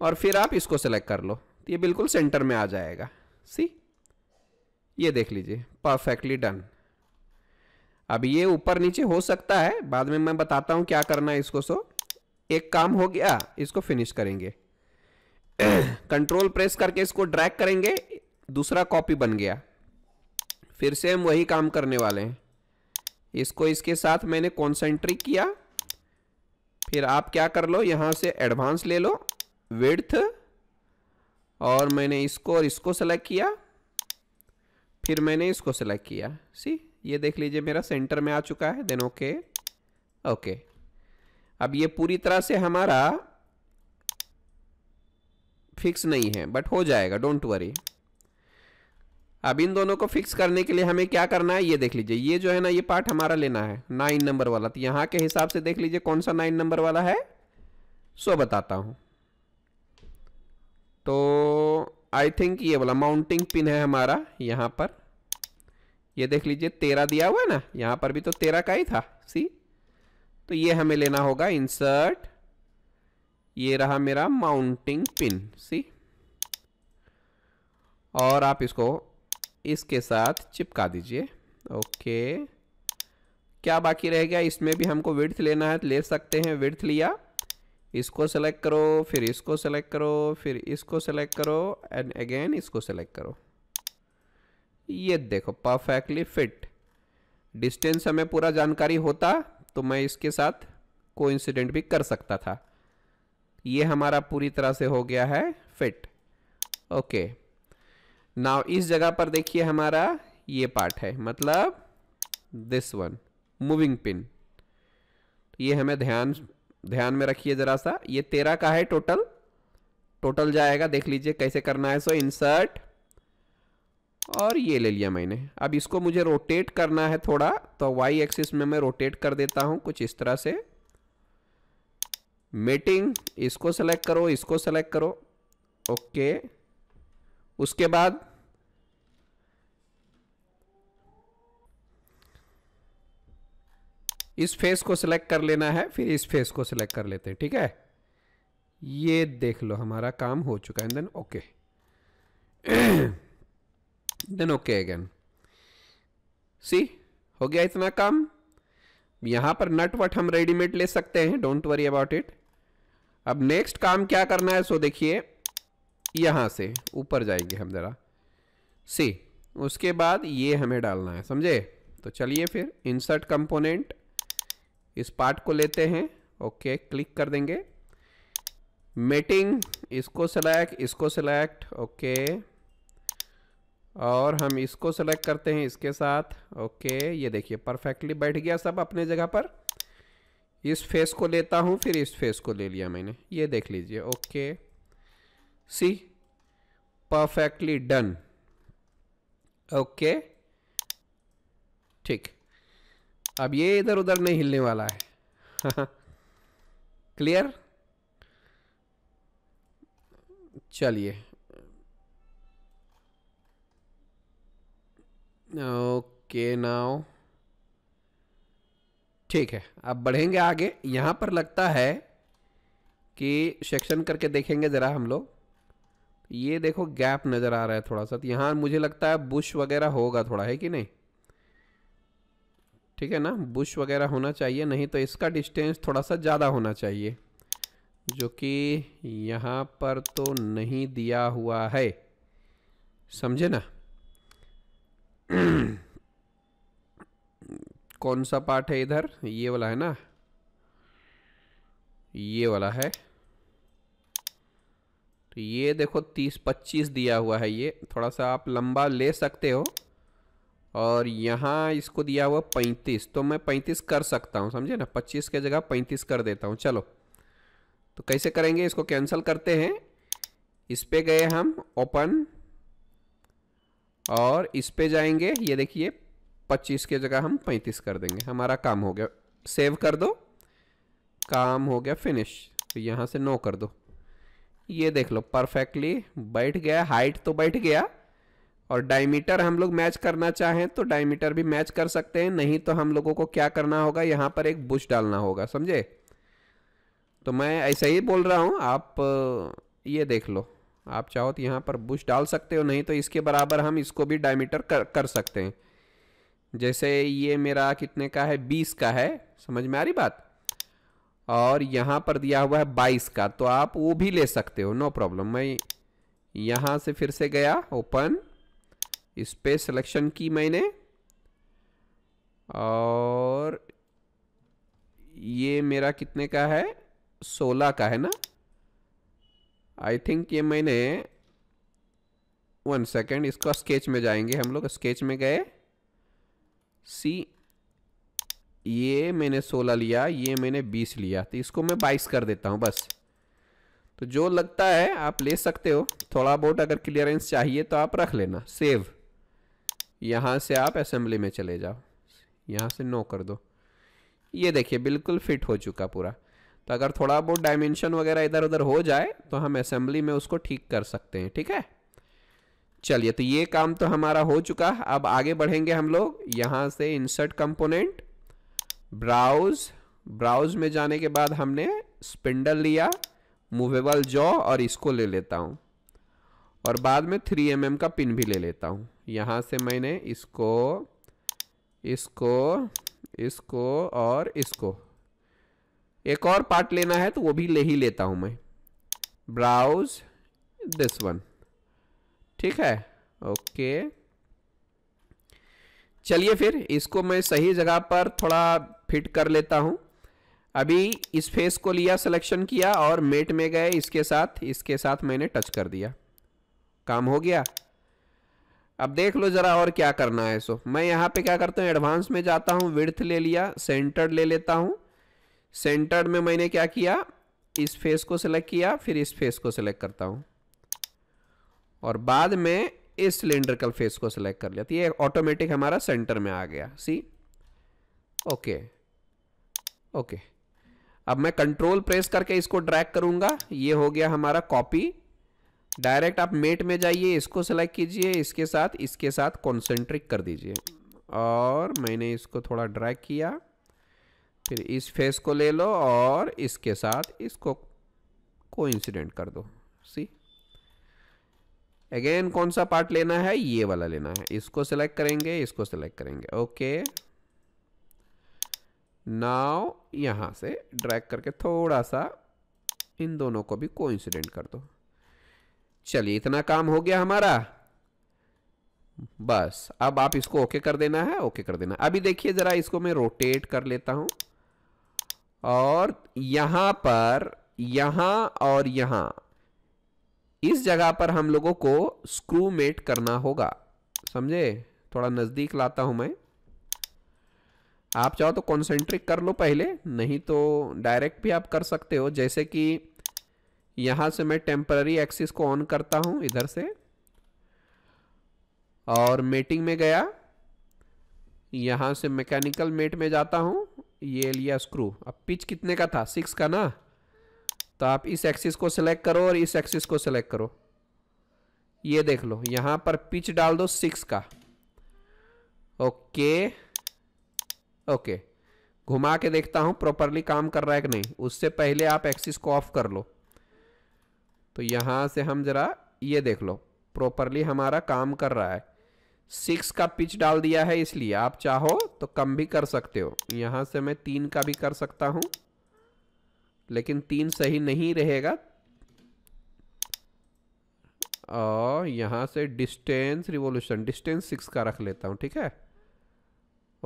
Speaker 1: और फिर आप इसको सेलेक्ट कर लो तो ये बिल्कुल सेंटर में आ जाएगा सी ये देख लीजिए परफेक्टली डन अब ये ऊपर नीचे हो सकता है बाद में मैं बताता हूँ क्या करना है इसको सो एक काम हो गया इसको फिनिश करेंगे कंट्रोल प्रेस करके इसको ड्रैग करेंगे दूसरा कॉपी बन गया फिर से हम वही काम करने वाले हैं इसको इसके साथ मैंने कॉन्सेंट्रिक किया फिर आप क्या कर लो यहाँ से एडवांस ले लो विड्थ और मैंने इसको और इसको सेलेक्ट किया फिर मैंने इसको सेलेक्ट किया सी ये देख लीजिए मेरा सेंटर में आ चुका है देन ओके ओके अब ये पूरी तरह से हमारा फिक्स नहीं है बट हो जाएगा डोंट वरी अब इन दोनों को फिक्स करने के लिए हमें क्या करना है ये देख लीजिए ये जो है ना ये पार्ट हमारा लेना है नाइन नंबर वाला तो यहाँ के हिसाब से देख लीजिए कौन सा नाइन नंबर वाला है सो बताता हूँ तो आई थिंक ये वाला माउंटिंग पिन है हमारा यहाँ पर ये देख लीजिए तेरह दिया हुआ है ना यहाँ पर भी तो तेरह का ही था सी तो ये हमें लेना होगा इंसर्ट ये रहा मेरा माउंटिंग पिन सी और आप इसको इसके साथ चिपका दीजिए ओके क्या बाकी रह गया इसमें भी हमको विड्थ लेना है तो ले सकते हैं विड्थ लिया इसको सेलेक्ट करो फिर इसको सेलेक्ट करो फिर इसको सेलेक्ट करो एंड अगेन इसको सेलेक्ट करो ये देखो परफेक्टली फिट डिस्टेंस हमें पूरा जानकारी होता तो मैं इसके साथ को भी कर सकता था ये हमारा पूरी तरह से हो गया है फिट ओके नाउ इस जगह पर देखिए हमारा ये पार्ट है मतलब दिस वन मूविंग पिन ये हमें ध्यान ध्यान में रखिए ज़रा सा ये तेरह का है टोटल टोटल जाएगा देख लीजिए कैसे करना है सो इंसर्ट और ये ले लिया मैंने अब इसको मुझे रोटेट करना है थोड़ा तो वाई एक्सिस में मैं रोटेट कर देता हूँ कुछ इस तरह से मेटिंग इसको सेलेक्ट करो इसको सेलेक्ट करो ओके okay. उसके बाद इस फेस को सिलेक्ट कर लेना है फिर इस फेस को सिलेक्ट कर लेते हैं ठीक है ये देख लो हमारा काम हो चुका है then okay then okay again see हो गया इतना काम यहां पर नट वट हम रेडीमेड ले सकते हैं डोंट वरी अबाउट इट अब नेक्स्ट काम क्या करना है सो देखिए यहाँ से ऊपर जाएंगे हम ज़रा सी उसके बाद ये हमें डालना है समझे तो चलिए फिर इंसर्ट कंपोनेंट इस पार्ट को लेते हैं ओके क्लिक कर देंगे मेटिंग इसको सेलेक्ट इसको सेलेक्ट ओके और हम इसको सेलेक्ट करते हैं इसके साथ ओके ये देखिए परफेक्टली बैठ गया सब अपने जगह पर इस फेस को लेता हूँ फिर इस फेस को ले लिया मैंने ये देख लीजिए okay See, perfectly done. Okay okay. ठीक अब ये इधर उधर नहीं हिलने वाला है क्लियर चलिए ओके नाउ ठीक है अब बढ़ेंगे आगे यहां पर लगता है कि सेक्शन करके देखेंगे ज़रा हम लोग ये देखो गैप नज़र आ रहा है थोड़ा सा तो यहाँ मुझे लगता है बुश वगैरह होगा थोड़ा है कि नहीं ठीक है ना बुश वगैरह होना चाहिए नहीं तो इसका डिस्टेंस थोड़ा सा ज़्यादा होना चाहिए जो कि यहाँ पर तो नहीं दिया हुआ है समझे ना कौन सा पार्ट है इधर ये वाला है ना ये वाला है तो ये देखो तीस पच्चीस दिया हुआ है ये थोड़ा सा आप लंबा ले सकते हो और यहाँ इसको दिया हुआ पैंतीस तो मैं पैंतीस कर सकता हूँ समझे ना पच्चीस के जगह पैंतीस कर देता हूँ चलो तो कैसे करेंगे इसको कैंसिल करते हैं इस पर गए हम ओपन और इस पर जाएंगे ये देखिए पच्चीस के जगह हम पैंतीस कर देंगे हमारा काम हो गया सेव कर दो काम हो गया फिनिश तो यहाँ से नो कर दो ये देख लो परफेक्टली बैठ गया हाइट तो बैठ गया और डायमीटर हम लोग मैच करना चाहें तो डायमीटर भी मैच कर सकते हैं नहीं तो हम लोगों को क्या करना होगा यहाँ पर एक बुश डालना होगा समझे तो मैं ऐसा ही बोल रहा हूँ आप ये देख लो आप चाहो तो यहाँ पर बुश डाल सकते हो नहीं तो इसके बराबर हम इसको भी डायमीटर कर कर सकते हैं जैसे ये मेरा कितने का है बीस का है समझ में आ रही बात और यहाँ पर दिया हुआ है बाईस का तो आप वो भी ले सकते हो नो प्रॉब्लम मैं यहाँ से फिर से गया ओपन इस पर सिलेक्शन की मैंने और ये मेरा कितने का है सोलह का है ना आई थिंक ये मैंने वन सेकेंड इसको स्केच में जाएंगे हम लोग स्केच में गए सी ये मैंने सोलह लिया ये मैंने बीस लिया तो इसको मैं बाईस कर देता हूँ बस तो जो लगता है आप ले सकते हो थोड़ा बहुत अगर क्लियरेंस चाहिए तो आप रख लेना सेव यहाँ से आप असम्बली में चले जाओ यहाँ से नो कर दो ये देखिए बिल्कुल फिट हो चुका पूरा तो अगर थोड़ा बहुत डायमेंशन वगैरह इधर उधर हो जाए तो हम असेंबली में उसको ठीक कर सकते हैं ठीक है चलिए तो ये काम तो हमारा हो चुका अब आगे बढ़ेंगे हम लोग यहाँ से इंसर्ट कंपोनेंट ब्राउज ब्राउज में जाने के बाद हमने स्पिंडल लिया मूवेबल जॉ और इसको ले लेता हूँ और बाद में 3 एम mm का पिन भी ले लेता हूँ यहाँ से मैंने इसको इसको इसको और इसको एक और पार्ट लेना है तो वो भी ले ही लेता हूँ मैं ब्राउज दिस वन ठीक है ओके okay. चलिए फिर इसको मैं सही जगह पर थोड़ा फिट कर लेता हूँ अभी इस फेस को लिया सिलेक्शन किया और मेट में गए इसके साथ इसके साथ मैंने टच कर दिया काम हो गया अब देख लो ज़रा और क्या करना है सो मैं यहाँ पे क्या करता हूँ एडवांस में जाता हूँ विर्थ ले लिया सेंटर्ड ले लेता हूँ सेंटर्ड में मैंने क्या किया इस फेस को सिलेक्ट किया फिर इस फेस को सिलेक्ट करता हूँ और बाद में इस सिलेंडर फेस को सिलेक्ट कर लिया तो ये ऑटोमेटिक हमारा सेंटर में आ गया सी ओके ओके अब मैं कंट्रोल प्रेस करके इसको ड्रैग करूंगा ये हो गया हमारा कॉपी डायरेक्ट आप मेट में जाइए इसको सेलेक्ट कीजिए इसके साथ इसके साथ कॉन्सेंट्रिक कर दीजिए और मैंने इसको थोड़ा ड्रैग किया फिर इस फेस को ले लो और इसके साथ इसको कोइंसिडेंट कर दो सी अगेन कौन सा पार्ट लेना है ये वाला लेना है इसको सिलेक्ट करेंगे इसको सिलेक्ट करेंगे ओके नाव यहां से ड्रैग करके थोड़ा सा इन दोनों को भी कोइंसिडेंट कर दो चलिए इतना काम हो गया हमारा बस अब आप इसको ओके कर देना है ओके कर देना अभी देखिए ज़रा इसको मैं रोटेट कर लेता हूं और यहां पर यहां और यहां इस जगह पर हम लोगों को स्क्रू मेट करना होगा समझे थोड़ा नज़दीक लाता हूँ मैं आप चाहो तो कॉन्सेंट्रिक कर लो पहले नहीं तो डायरेक्ट भी आप कर सकते हो जैसे कि यहाँ से मैं टेम्पररी एक्सिस को ऑन करता हूँ इधर से और मेटिंग में गया यहाँ से मैकेनिकल मेट में जाता हूँ ये लिया स्क्रू अब पिच कितने का था सिक्स का ना तो आप इस एक्सिस को सिलेक्ट करो और इस एक्सिस को सिलेक्ट करो ये देख लो यहाँ पर पिच डाल दो सिक्स का ओके ओके घुमा के देखता हूँ प्रॉपरली काम कर रहा है कि नहीं उससे पहले आप एक्सिस को ऑफ कर लो तो यहाँ से हम जरा ये देख लो प्रॉपरली हमारा काम कर रहा है सिक्स का पिच डाल दिया है इसलिए आप चाहो तो कम भी कर सकते हो यहाँ से मैं तीन का भी कर सकता हूँ लेकिन तीन सही नहीं रहेगा और यहाँ से डिस्टेंस रिवोल्यूशन डिस्टेंस सिक्स का रख लेता हूँ ठीक है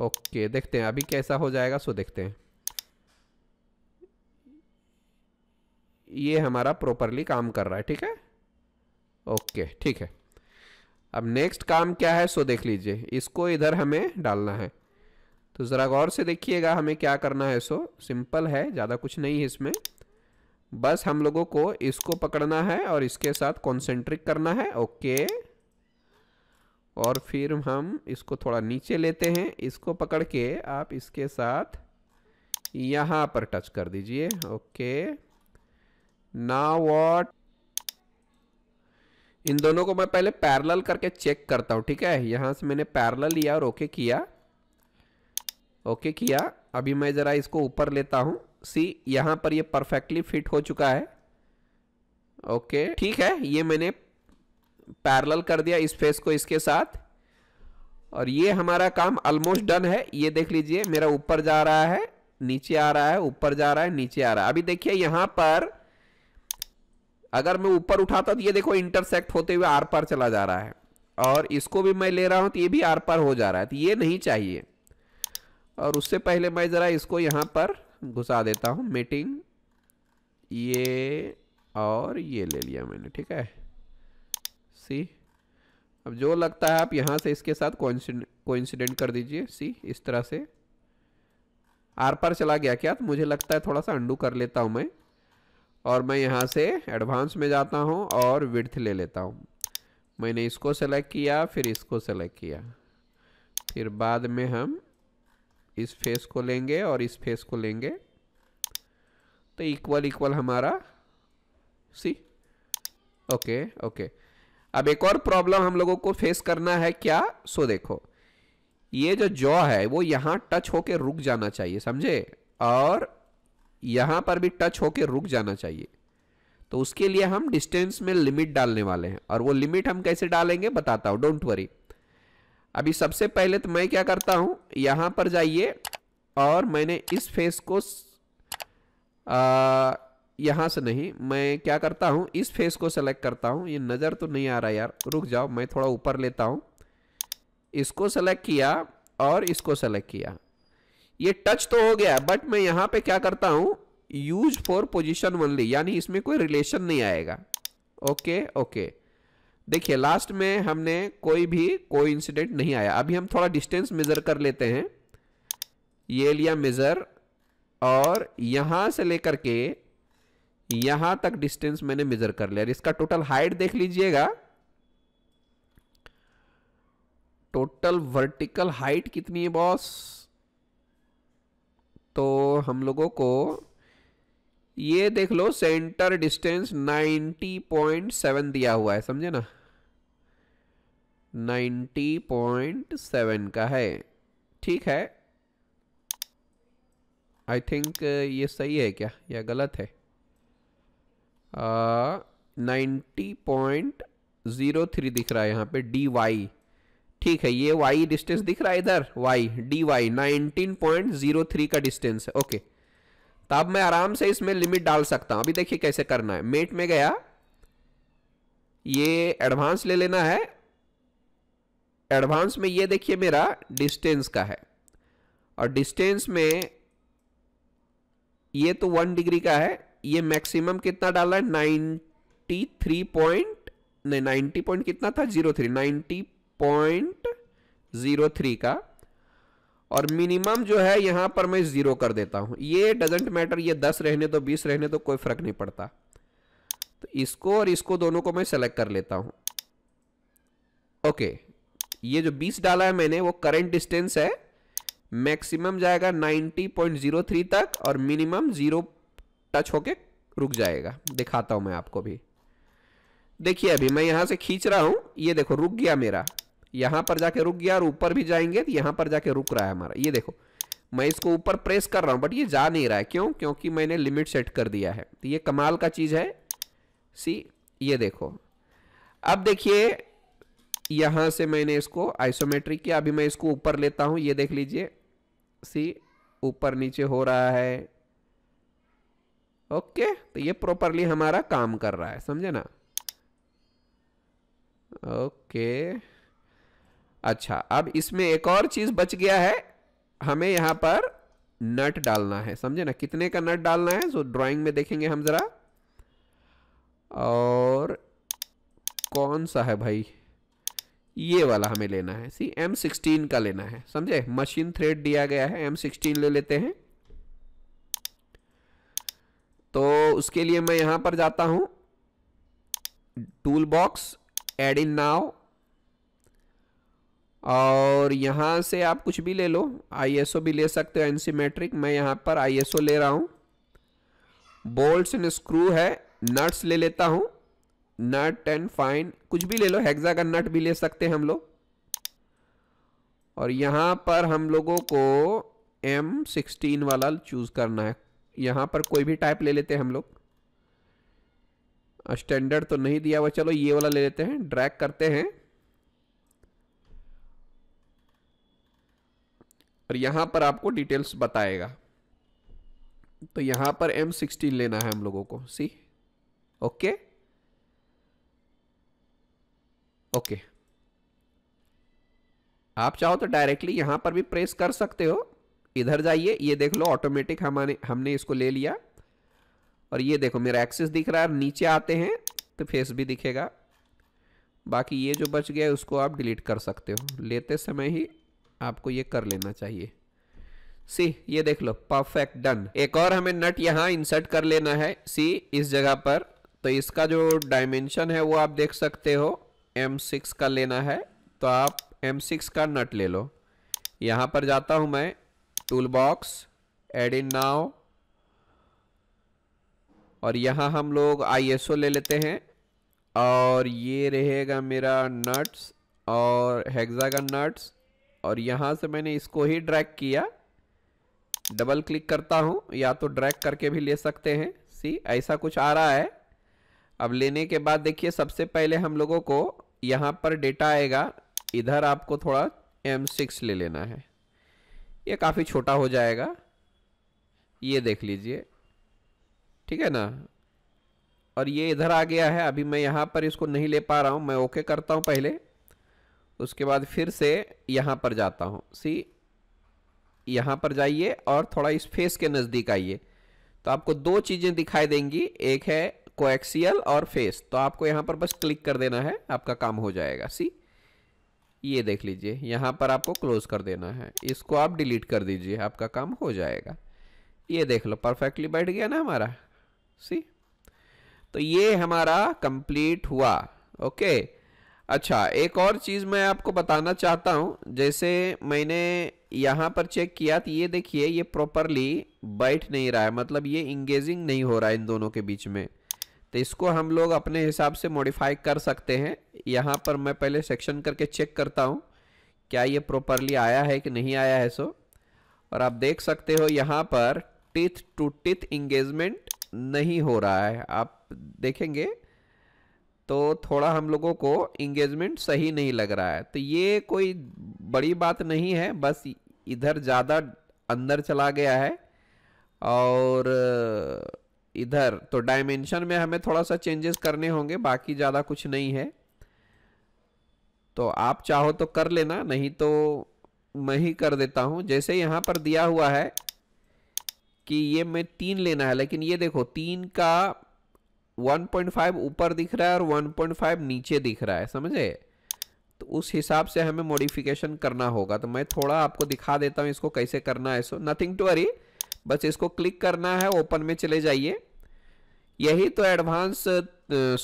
Speaker 1: ओके देखते हैं अभी कैसा हो जाएगा सो देखते हैं ये हमारा प्रॉपरली काम कर रहा है ठीक है ओके ठीक है अब नेक्स्ट काम क्या है सो देख लीजिए इसको इधर हमें डालना है तो ज़रा गौर से देखिएगा हमें क्या करना है सो सिंपल है ज़्यादा कुछ नहीं है इसमें बस हम लोगों को इसको पकड़ना है और इसके साथ कॉन्सेंट्रिक करना है ओके और फिर हम इसको थोड़ा नीचे लेते हैं इसको पकड़ के आप इसके साथ यहाँ पर टच कर दीजिए ओके ना वॉट इन दोनों को मैं पहले पैरल करके चेक करता हूँ ठीक है यहाँ से मैंने पैरल लिया और ओके किया ओके किया अभी मैं ज़रा इसको ऊपर लेता हूँ सी यहाँ पर ये परफेक्टली फिट हो चुका है ओके ठीक है ये मैंने पैरल कर दिया इस फेस को इसके साथ और ये हमारा काम ऑलमोस्ट डन है ये देख लीजिए मेरा ऊपर जा रहा है नीचे आ रहा है ऊपर जा रहा है नीचे आ रहा है अभी देखिए यहाँ पर अगर मैं ऊपर उठाता तो ये देखो इंटरसेक्ट होते हुए आर पार चला जा रहा है और इसको भी मैं ले रहा हूँ तो ये भी आर पार हो जा रहा है तो ये नहीं चाहिए और उससे पहले मैं ज़रा इसको यहाँ पर घुसा देता हूँ मीटिंग ये और ये ले लिया मैंने ठीक है सी अब जो लगता है आप यहाँ से इसके साथ कोइंसिडेंट कर दीजिए सी इस तरह से आर पर चला गया क्या तो मुझे लगता है थोड़ा सा अंडू कर लेता हूँ मैं और मैं यहाँ से एडवांस में जाता हूँ और विड्थ ले लेता हूँ मैंने इसको सेलेक्ट किया फिर इसको सेलेक्ट किया फिर बाद में हम इस फेस को लेंगे और इस फेस को लेंगे तो इक्वल इक्वल हमारा सी ओके ओके अब एक और प्रॉब्लम हम लोगों को फेस करना है क्या सो देखो ये जो जॉ है वो यहां टच होके रुक जाना चाहिए समझे और यहां पर भी टच होके रुक जाना चाहिए तो उसके लिए हम डिस्टेंस में लिमिट डालने वाले हैं और वो लिमिट हम कैसे डालेंगे बताता हूँ डोंट वरी अभी सबसे पहले तो मैं क्या करता हूँ यहाँ पर जाइए और मैंने इस फेस को आ, यहाँ से नहीं मैं क्या करता हूँ इस फेस को सेलेक्ट करता हूँ ये नज़र तो नहीं आ रहा यार रुक जाओ मैं थोड़ा ऊपर लेता हूँ इसको सेलेक्ट किया और इसको सेलेक्ट किया ये टच तो हो गया बट मैं यहाँ पे क्या करता हूँ यूज फॉर पोजिशन ओनली यानी इसमें कोई रिलेशन नहीं आएगा ओके ओके देखिए लास्ट में हमने कोई भी कोई इंसिडेंट नहीं आया अभी हम थोड़ा डिस्टेंस मेज़र कर लेते हैं ये लिया मेज़र और यहाँ से लेकर के यहाँ तक डिस्टेंस मैंने मेज़र कर लिया इसका टोटल हाइट देख लीजिएगा टोटल वर्टिकल हाइट कितनी है बॉस तो हम लोगों को ये देख लो सेंटर डिस्टेंस 90.7 दिया हुआ है समझे ना 90.7 का है ठीक है आई थिंक uh, ये सही है क्या या गलत है नाइन्टी पॉइंट ज़ीरो थ्री दिख रहा है यहाँ पे डी वाई ठीक है ये वाई डिस्टेंस दिख रहा है इधर Y D Y nineteen point zero three का डिस्टेंस है ओके तो अब मैं आराम से इसमें लिमिट डाल सकता हूँ अभी देखिए कैसे करना है मेट में गया ये एडवांस ले लेना है एडवांस में ये देखिए मेरा डिस्टेंस का है और डिस्टेंस में ये तो वन डिग्री का है ये मैक्सिमम कितना डाला है नाइन्टी थ्री पॉइंट नहीं नाइन्टी पॉइंट कितना था zero three ninety point zero three का और मिनिमम जो है यहाँ पर मैं ज़ीरो कर देता हूँ ये डजेंट मैटर ये दस रहने तो बीस रहने तो कोई फ़र्क नहीं पड़ता तो इसको और इसको दोनों को मैं सेलेक्ट कर लेता हूँ ओके okay. ये जो 20 डाला है मैंने वो करंट डिस्टेंस है मैक्सिमम जाएगा 90.03 तक और मिनिमम जीरो टच होके रुक जाएगा दिखाता हूं मैं आपको भी देखिए अभी मैं यहां से खींच रहा हूं ये देखो रुक गया मेरा यहां पर जाके रुक गया और ऊपर भी जाएंगे तो यहां पर जाके रुक रहा है हमारा ये देखो मैं इसको ऊपर प्रेस कर रहा हूं बट ये जा नहीं रहा है क्यों क्योंकि मैंने लिमिट सेट कर दिया है तो ये कमाल का चीज़ है सी ये देखो अब देखिए यहाँ से मैंने इसको आइसोमेट्रिक किया अभी मैं इसको ऊपर लेता हूँ ये देख लीजिए सी ऊपर नीचे हो रहा है ओके तो ये प्रॉपरली हमारा काम कर रहा है समझे ना ओके अच्छा अब इसमें एक और चीज़ बच गया है हमें यहाँ पर नट डालना है समझे ना कितने का नट डालना है जो ड्राइंग में देखेंगे हम ज़रा और कौन सा है भाई ये वाला हमें लेना है सी एम सिक्सटीन का लेना है समझे मशीन थ्रेड दिया गया है एम सिक्सटीन ले लेते हैं तो उसके लिए मैं यहां पर जाता हूं tool box add in now और यहां से आप कुछ भी ले लो आईएसओ भी ले सकते हो एनसीमेट्रिक मैं यहां पर आईएसओ ले रहा हूं बोल्ट्स एंड स्क्रू है नट्स ले लेता हूं नट एंड फाइन कुछ भी ले लो हेक्सा का नट भी ले सकते हैं हम लोग और यहाँ पर हम लोगों को एम सिक्सटीन वाला चूज़ करना है यहाँ पर कोई भी टाइप ले लेते हैं हम लोग स्टैंडर्ड तो नहीं दिया हुआ चलो ये वाला ले लेते हैं ड्रैग करते हैं और यहाँ पर आपको डिटेल्स बताएगा तो यहाँ पर एम सिक्सटीन लेना है हम लोगों को सी ओके okay? ओके आप चाहो तो डायरेक्टली यहाँ पर भी प्रेस कर सकते हो इधर जाइए ये देख लो ऑटोमेटिक हमारे हमने इसको ले लिया और ये देखो मेरा एक्सेस दिख रहा है नीचे आते हैं तो फेस भी दिखेगा बाकी ये जो बच गया उसको आप डिलीट कर सकते हो लेते समय ही आपको ये कर लेना चाहिए सी ये देख लो परफेक्ट डन एक और हमें नट यहाँ इंसर्ट कर लेना है सी इस जगह पर तो इसका जो डायमेंशन है वो आप देख सकते हो M6 का लेना है तो आप M6 का नट ले लो यहाँ पर जाता हूँ मैं tool box add in now और यहाँ हम लोग ओ ले लेते हैं और ये रहेगा मेरा नट्स और हेक्सागन नट्स और यहाँ से मैंने इसको ही ड्रैग किया डबल क्लिक करता हूँ या तो ड्रैग करके भी ले सकते हैं सी ऐसा कुछ आ रहा है अब लेने के बाद देखिए सबसे पहले हम लोगों को यहाँ पर डेटा आएगा इधर आपको थोड़ा एम सिक्स ले लेना है ये काफ़ी छोटा हो जाएगा ये देख लीजिए ठीक है ना और ये इधर आ गया है अभी मैं यहाँ पर इसको नहीं ले पा रहा हूँ मैं ओके करता हूँ पहले उसके बाद फिर से यहाँ पर जाता हूँ सी यहाँ पर जाइए और थोड़ा इस फेस के नज़दीक आइए तो आपको दो चीज़ें दिखाई देंगी एक है कोएक्सियल और फेस तो आपको यहाँ पर बस क्लिक कर देना है आपका काम हो जाएगा सी ये देख लीजिए यहाँ पर आपको क्लोज कर देना है इसको आप डिलीट कर दीजिए आपका काम हो जाएगा ये देख लो परफेक्टली बैठ गया ना हमारा सी तो ये हमारा कंप्लीट हुआ ओके अच्छा एक और चीज़ मैं आपको बताना चाहता हूँ जैसे मैंने यहाँ पर चेक किया तो ये देखिए ये प्रॉपरली बैठ नहीं रहा है मतलब ये इंगेजिंग नहीं हो रहा है इन दोनों के बीच में तो इसको हम लोग अपने हिसाब से मॉडिफाई कर सकते हैं यहाँ पर मैं पहले सेक्शन करके चेक करता हूँ क्या ये प्रॉपरली आया है कि नहीं आया है सो और आप देख सकते हो यहाँ पर टिथ टू टिथ इंगेजमेंट नहीं हो रहा है आप देखेंगे तो थोड़ा हम लोगों को इंगेजमेंट सही नहीं लग रहा है तो ये कोई बड़ी बात नहीं है बस इधर ज़्यादा अंदर चला गया है और इधर तो डायमेंशन में हमें थोड़ा सा चेंजेस करने होंगे बाकी ज़्यादा कुछ नहीं है तो आप चाहो तो कर लेना नहीं तो मैं ही कर देता हूँ जैसे यहाँ पर दिया हुआ है कि ये मैं तीन लेना है लेकिन ये देखो तीन का 1.5 ऊपर दिख रहा है और 1.5 नीचे दिख रहा है समझे तो उस हिसाब से हमें मॉडिफिकेशन करना होगा तो मैं थोड़ा आपको दिखा देता हूँ इसको कैसे करना है सो नथिंग टू वरी बस इसको क्लिक करना है ओपन में चले जाइए यही तो एडवांस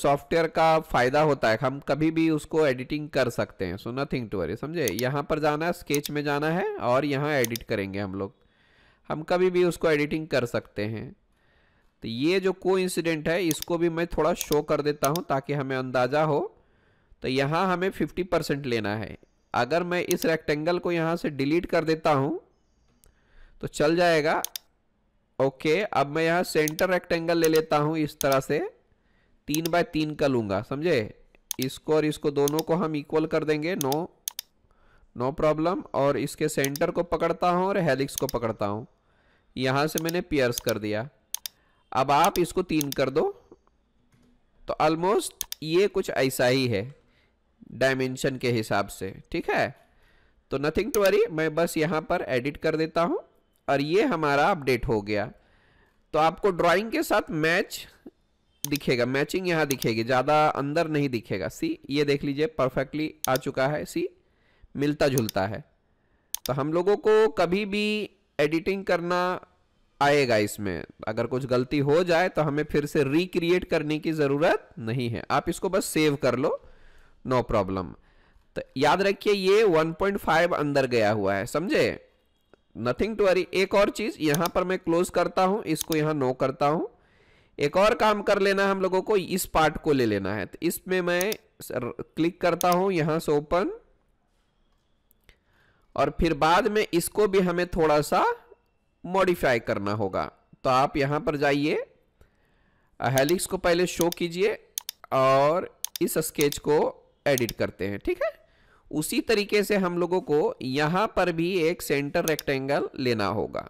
Speaker 1: सॉफ्टवेयर का फ़ायदा होता है हम कभी भी उसको एडिटिंग कर सकते हैं सो नथिंग टू वरी समझे यहाँ पर जाना है स्केच में जाना है और यहाँ एडिट करेंगे हम लोग हम कभी भी उसको एडिटिंग कर सकते हैं तो ये जो को इंसिडेंट है इसको भी मैं थोड़ा शो कर देता हूँ ताकि हमें अंदाज़ा हो तो यहाँ हमें फिफ्टी परसेंट लेना है अगर मैं इस रेक्टेंगल को यहाँ से डिलीट कर देता हूँ तो चल जाएगा ओके अब मैं यहाँ सेंटर रेक्टेंगल ले लेता हूँ इस तरह से तीन बाय तीन का लूँगा समझे इसको और इसको दोनों को हम इक्वल कर देंगे नो नो प्रॉब्लम और इसके सेंटर को पकड़ता हूँ और हेलिक्स को पकड़ता हूँ यहाँ से मैंने पियर्स कर दिया अब आप इसको तीन कर दो तो ऑलमोस्ट ये कुछ ऐसा ही है डायमेंशन के हिसाब से ठीक है तो नथिंग टू वरी मैं बस यहाँ पर एडिट कर देता हूँ और ये हमारा अपडेट हो गया तो आपको ड्राइंग के साथ मैच दिखेगा मैचिंग यहाँ दिखेगी ज़्यादा अंदर नहीं दिखेगा सी ये देख लीजिए परफेक्टली आ चुका है सी मिलता जुलता है तो हम लोगों को कभी भी एडिटिंग करना आएगा इसमें अगर कुछ गलती हो जाए तो हमें फिर से रिक्रिएट करने की ज़रूरत नहीं है आप इसको बस सेव कर लो नो no प्रॉब्लम तो याद रखिए ये 1.5 अंदर गया हुआ है समझे नथिंग टू वरी एक और चीज़ यहां पर मैं क्लोज करता हूं इसको यहां नो करता हूं एक और काम कर लेना है हम लोगों को इस पार्ट को ले लेना है तो इसमें मैं क्लिक करता हूं यहां से ओपन और फिर बाद में इसको भी हमें थोड़ा सा मॉडिफाई करना होगा तो आप यहां पर जाइए हेलिक्स को पहले शो कीजिए और इस स्केच को एडिट करते हैं ठीक है उसी तरीके से हम लोगों को यहां पर भी एक सेंटर रेक्टेंगल लेना होगा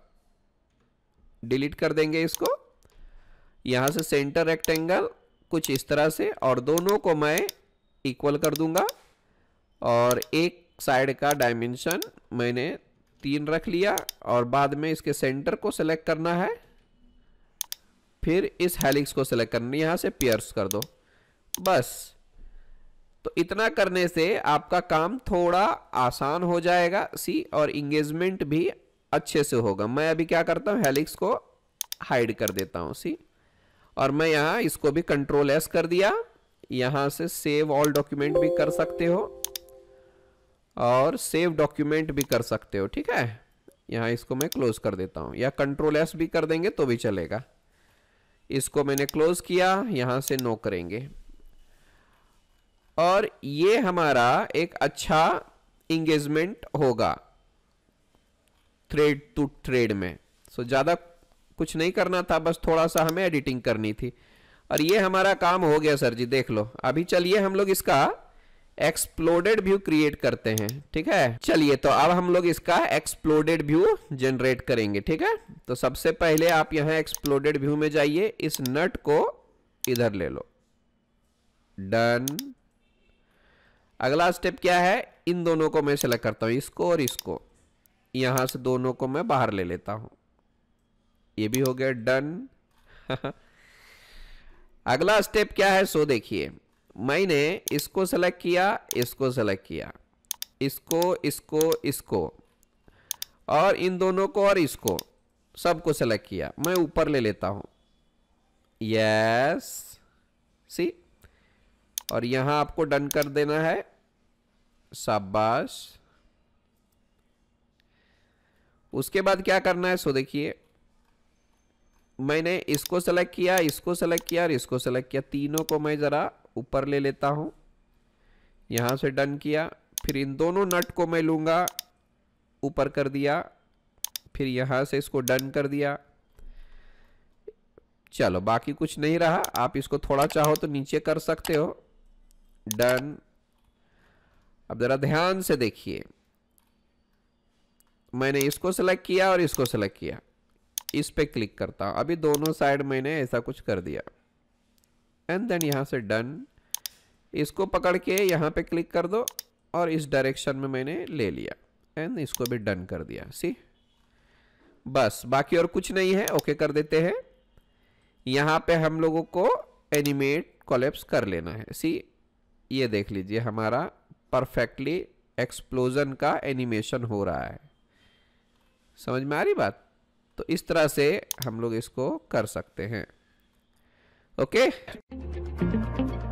Speaker 1: डिलीट कर देंगे इसको यहां से सेंटर रेक्टेंगल कुछ इस तरह से और दोनों को मैं इक्वल कर दूंगा और एक साइड का डायमेंशन मैंने तीन रख लिया और बाद में इसके सेंटर को सिलेक्ट करना है फिर इस हेलिक्स को सिलेक्ट करना यहाँ से पियर्स कर दो बस तो इतना करने से आपका काम थोड़ा आसान हो जाएगा सी और इंगेजमेंट भी अच्छे से होगा मैं अभी क्या करता हूँ हेलिक्स को हाइड कर देता हूँ सी और मैं यहाँ इसको भी कंट्रोल एस कर दिया यहाँ से सेव ऑल डॉक्यूमेंट भी कर सकते हो और सेव डॉक्यूमेंट भी कर सकते हो ठीक है यहाँ इसको मैं क्लोज कर देता हूँ या कंट्रोल एस भी कर देंगे तो भी चलेगा इसको मैंने क्लोज किया यहाँ से नो करेंगे और ये हमारा एक अच्छा इंगेजमेंट होगा थ्रेड टू थ्रेड में सो so, ज़्यादा कुछ नहीं करना था बस थोड़ा सा हमें एडिटिंग करनी थी और ये हमारा काम हो गया सर जी देख लो अभी चलिए हम लोग इसका एक्सप्लोडेड व्यू क्रिएट करते हैं ठीक है चलिए तो अब हम लोग इसका एक्सप्लोडेड व्यू जनरेट करेंगे ठीक है तो सबसे पहले आप यहाँ एक्सप्लोडेड व्यू में जाइए इस नट को इधर ले लो डन अगला स्टेप क्या है इन दोनों को मैं सेलेक्ट करता हूँ इसको और इसको यहाँ से दोनों को मैं बाहर ले लेता हूँ ये भी हो गया डन अगला स्टेप क्या है सो देखिए मैंने इसको सेलेक्ट किया इसको सेलेक्ट किया इसको इसको इसको और इन दोनों को और इसको सबको सेलेक्ट किया मैं ऊपर ले लेता हूँ यस सी और यहां आपको डन कर देना है शाबाश उसके बाद क्या करना है सो देखिए मैंने इसको सेलेक्ट किया इसको सेलेक्ट किया और इसको सेलेक्ट किया तीनों को मैं ज़रा ऊपर ले लेता हूँ यहाँ से डन किया फिर इन दोनों नट को मैं लूँगा ऊपर कर दिया फिर यहाँ से इसको डन कर दिया चलो बाकी कुछ नहीं रहा आप इसको थोड़ा चाहो तो नीचे कर सकते हो डन अब जरा ध्यान से देखिए मैंने इसको सेलेक्ट किया और इसको सेलेक्ट किया इस पे क्लिक करता हूं अभी दोनों साइड मैंने ऐसा कुछ कर दिया एंड देन यहाँ से डन इसको पकड़ के यहाँ पे क्लिक कर दो और इस डायरेक्शन में मैंने ले लिया एंड इसको भी डन कर दिया सी बस बाकी और कुछ नहीं है ओके कर देते हैं यहाँ पे हम लोगों को एनिमेट कोलेप्स कर लेना है सी ये देख लीजिए हमारा परफेक्टली एक्सप्लोजन का एनिमेशन हो रहा है समझ में आ रही बात तो इस तरह से हम लोग इसको कर सकते हैं ओके okay?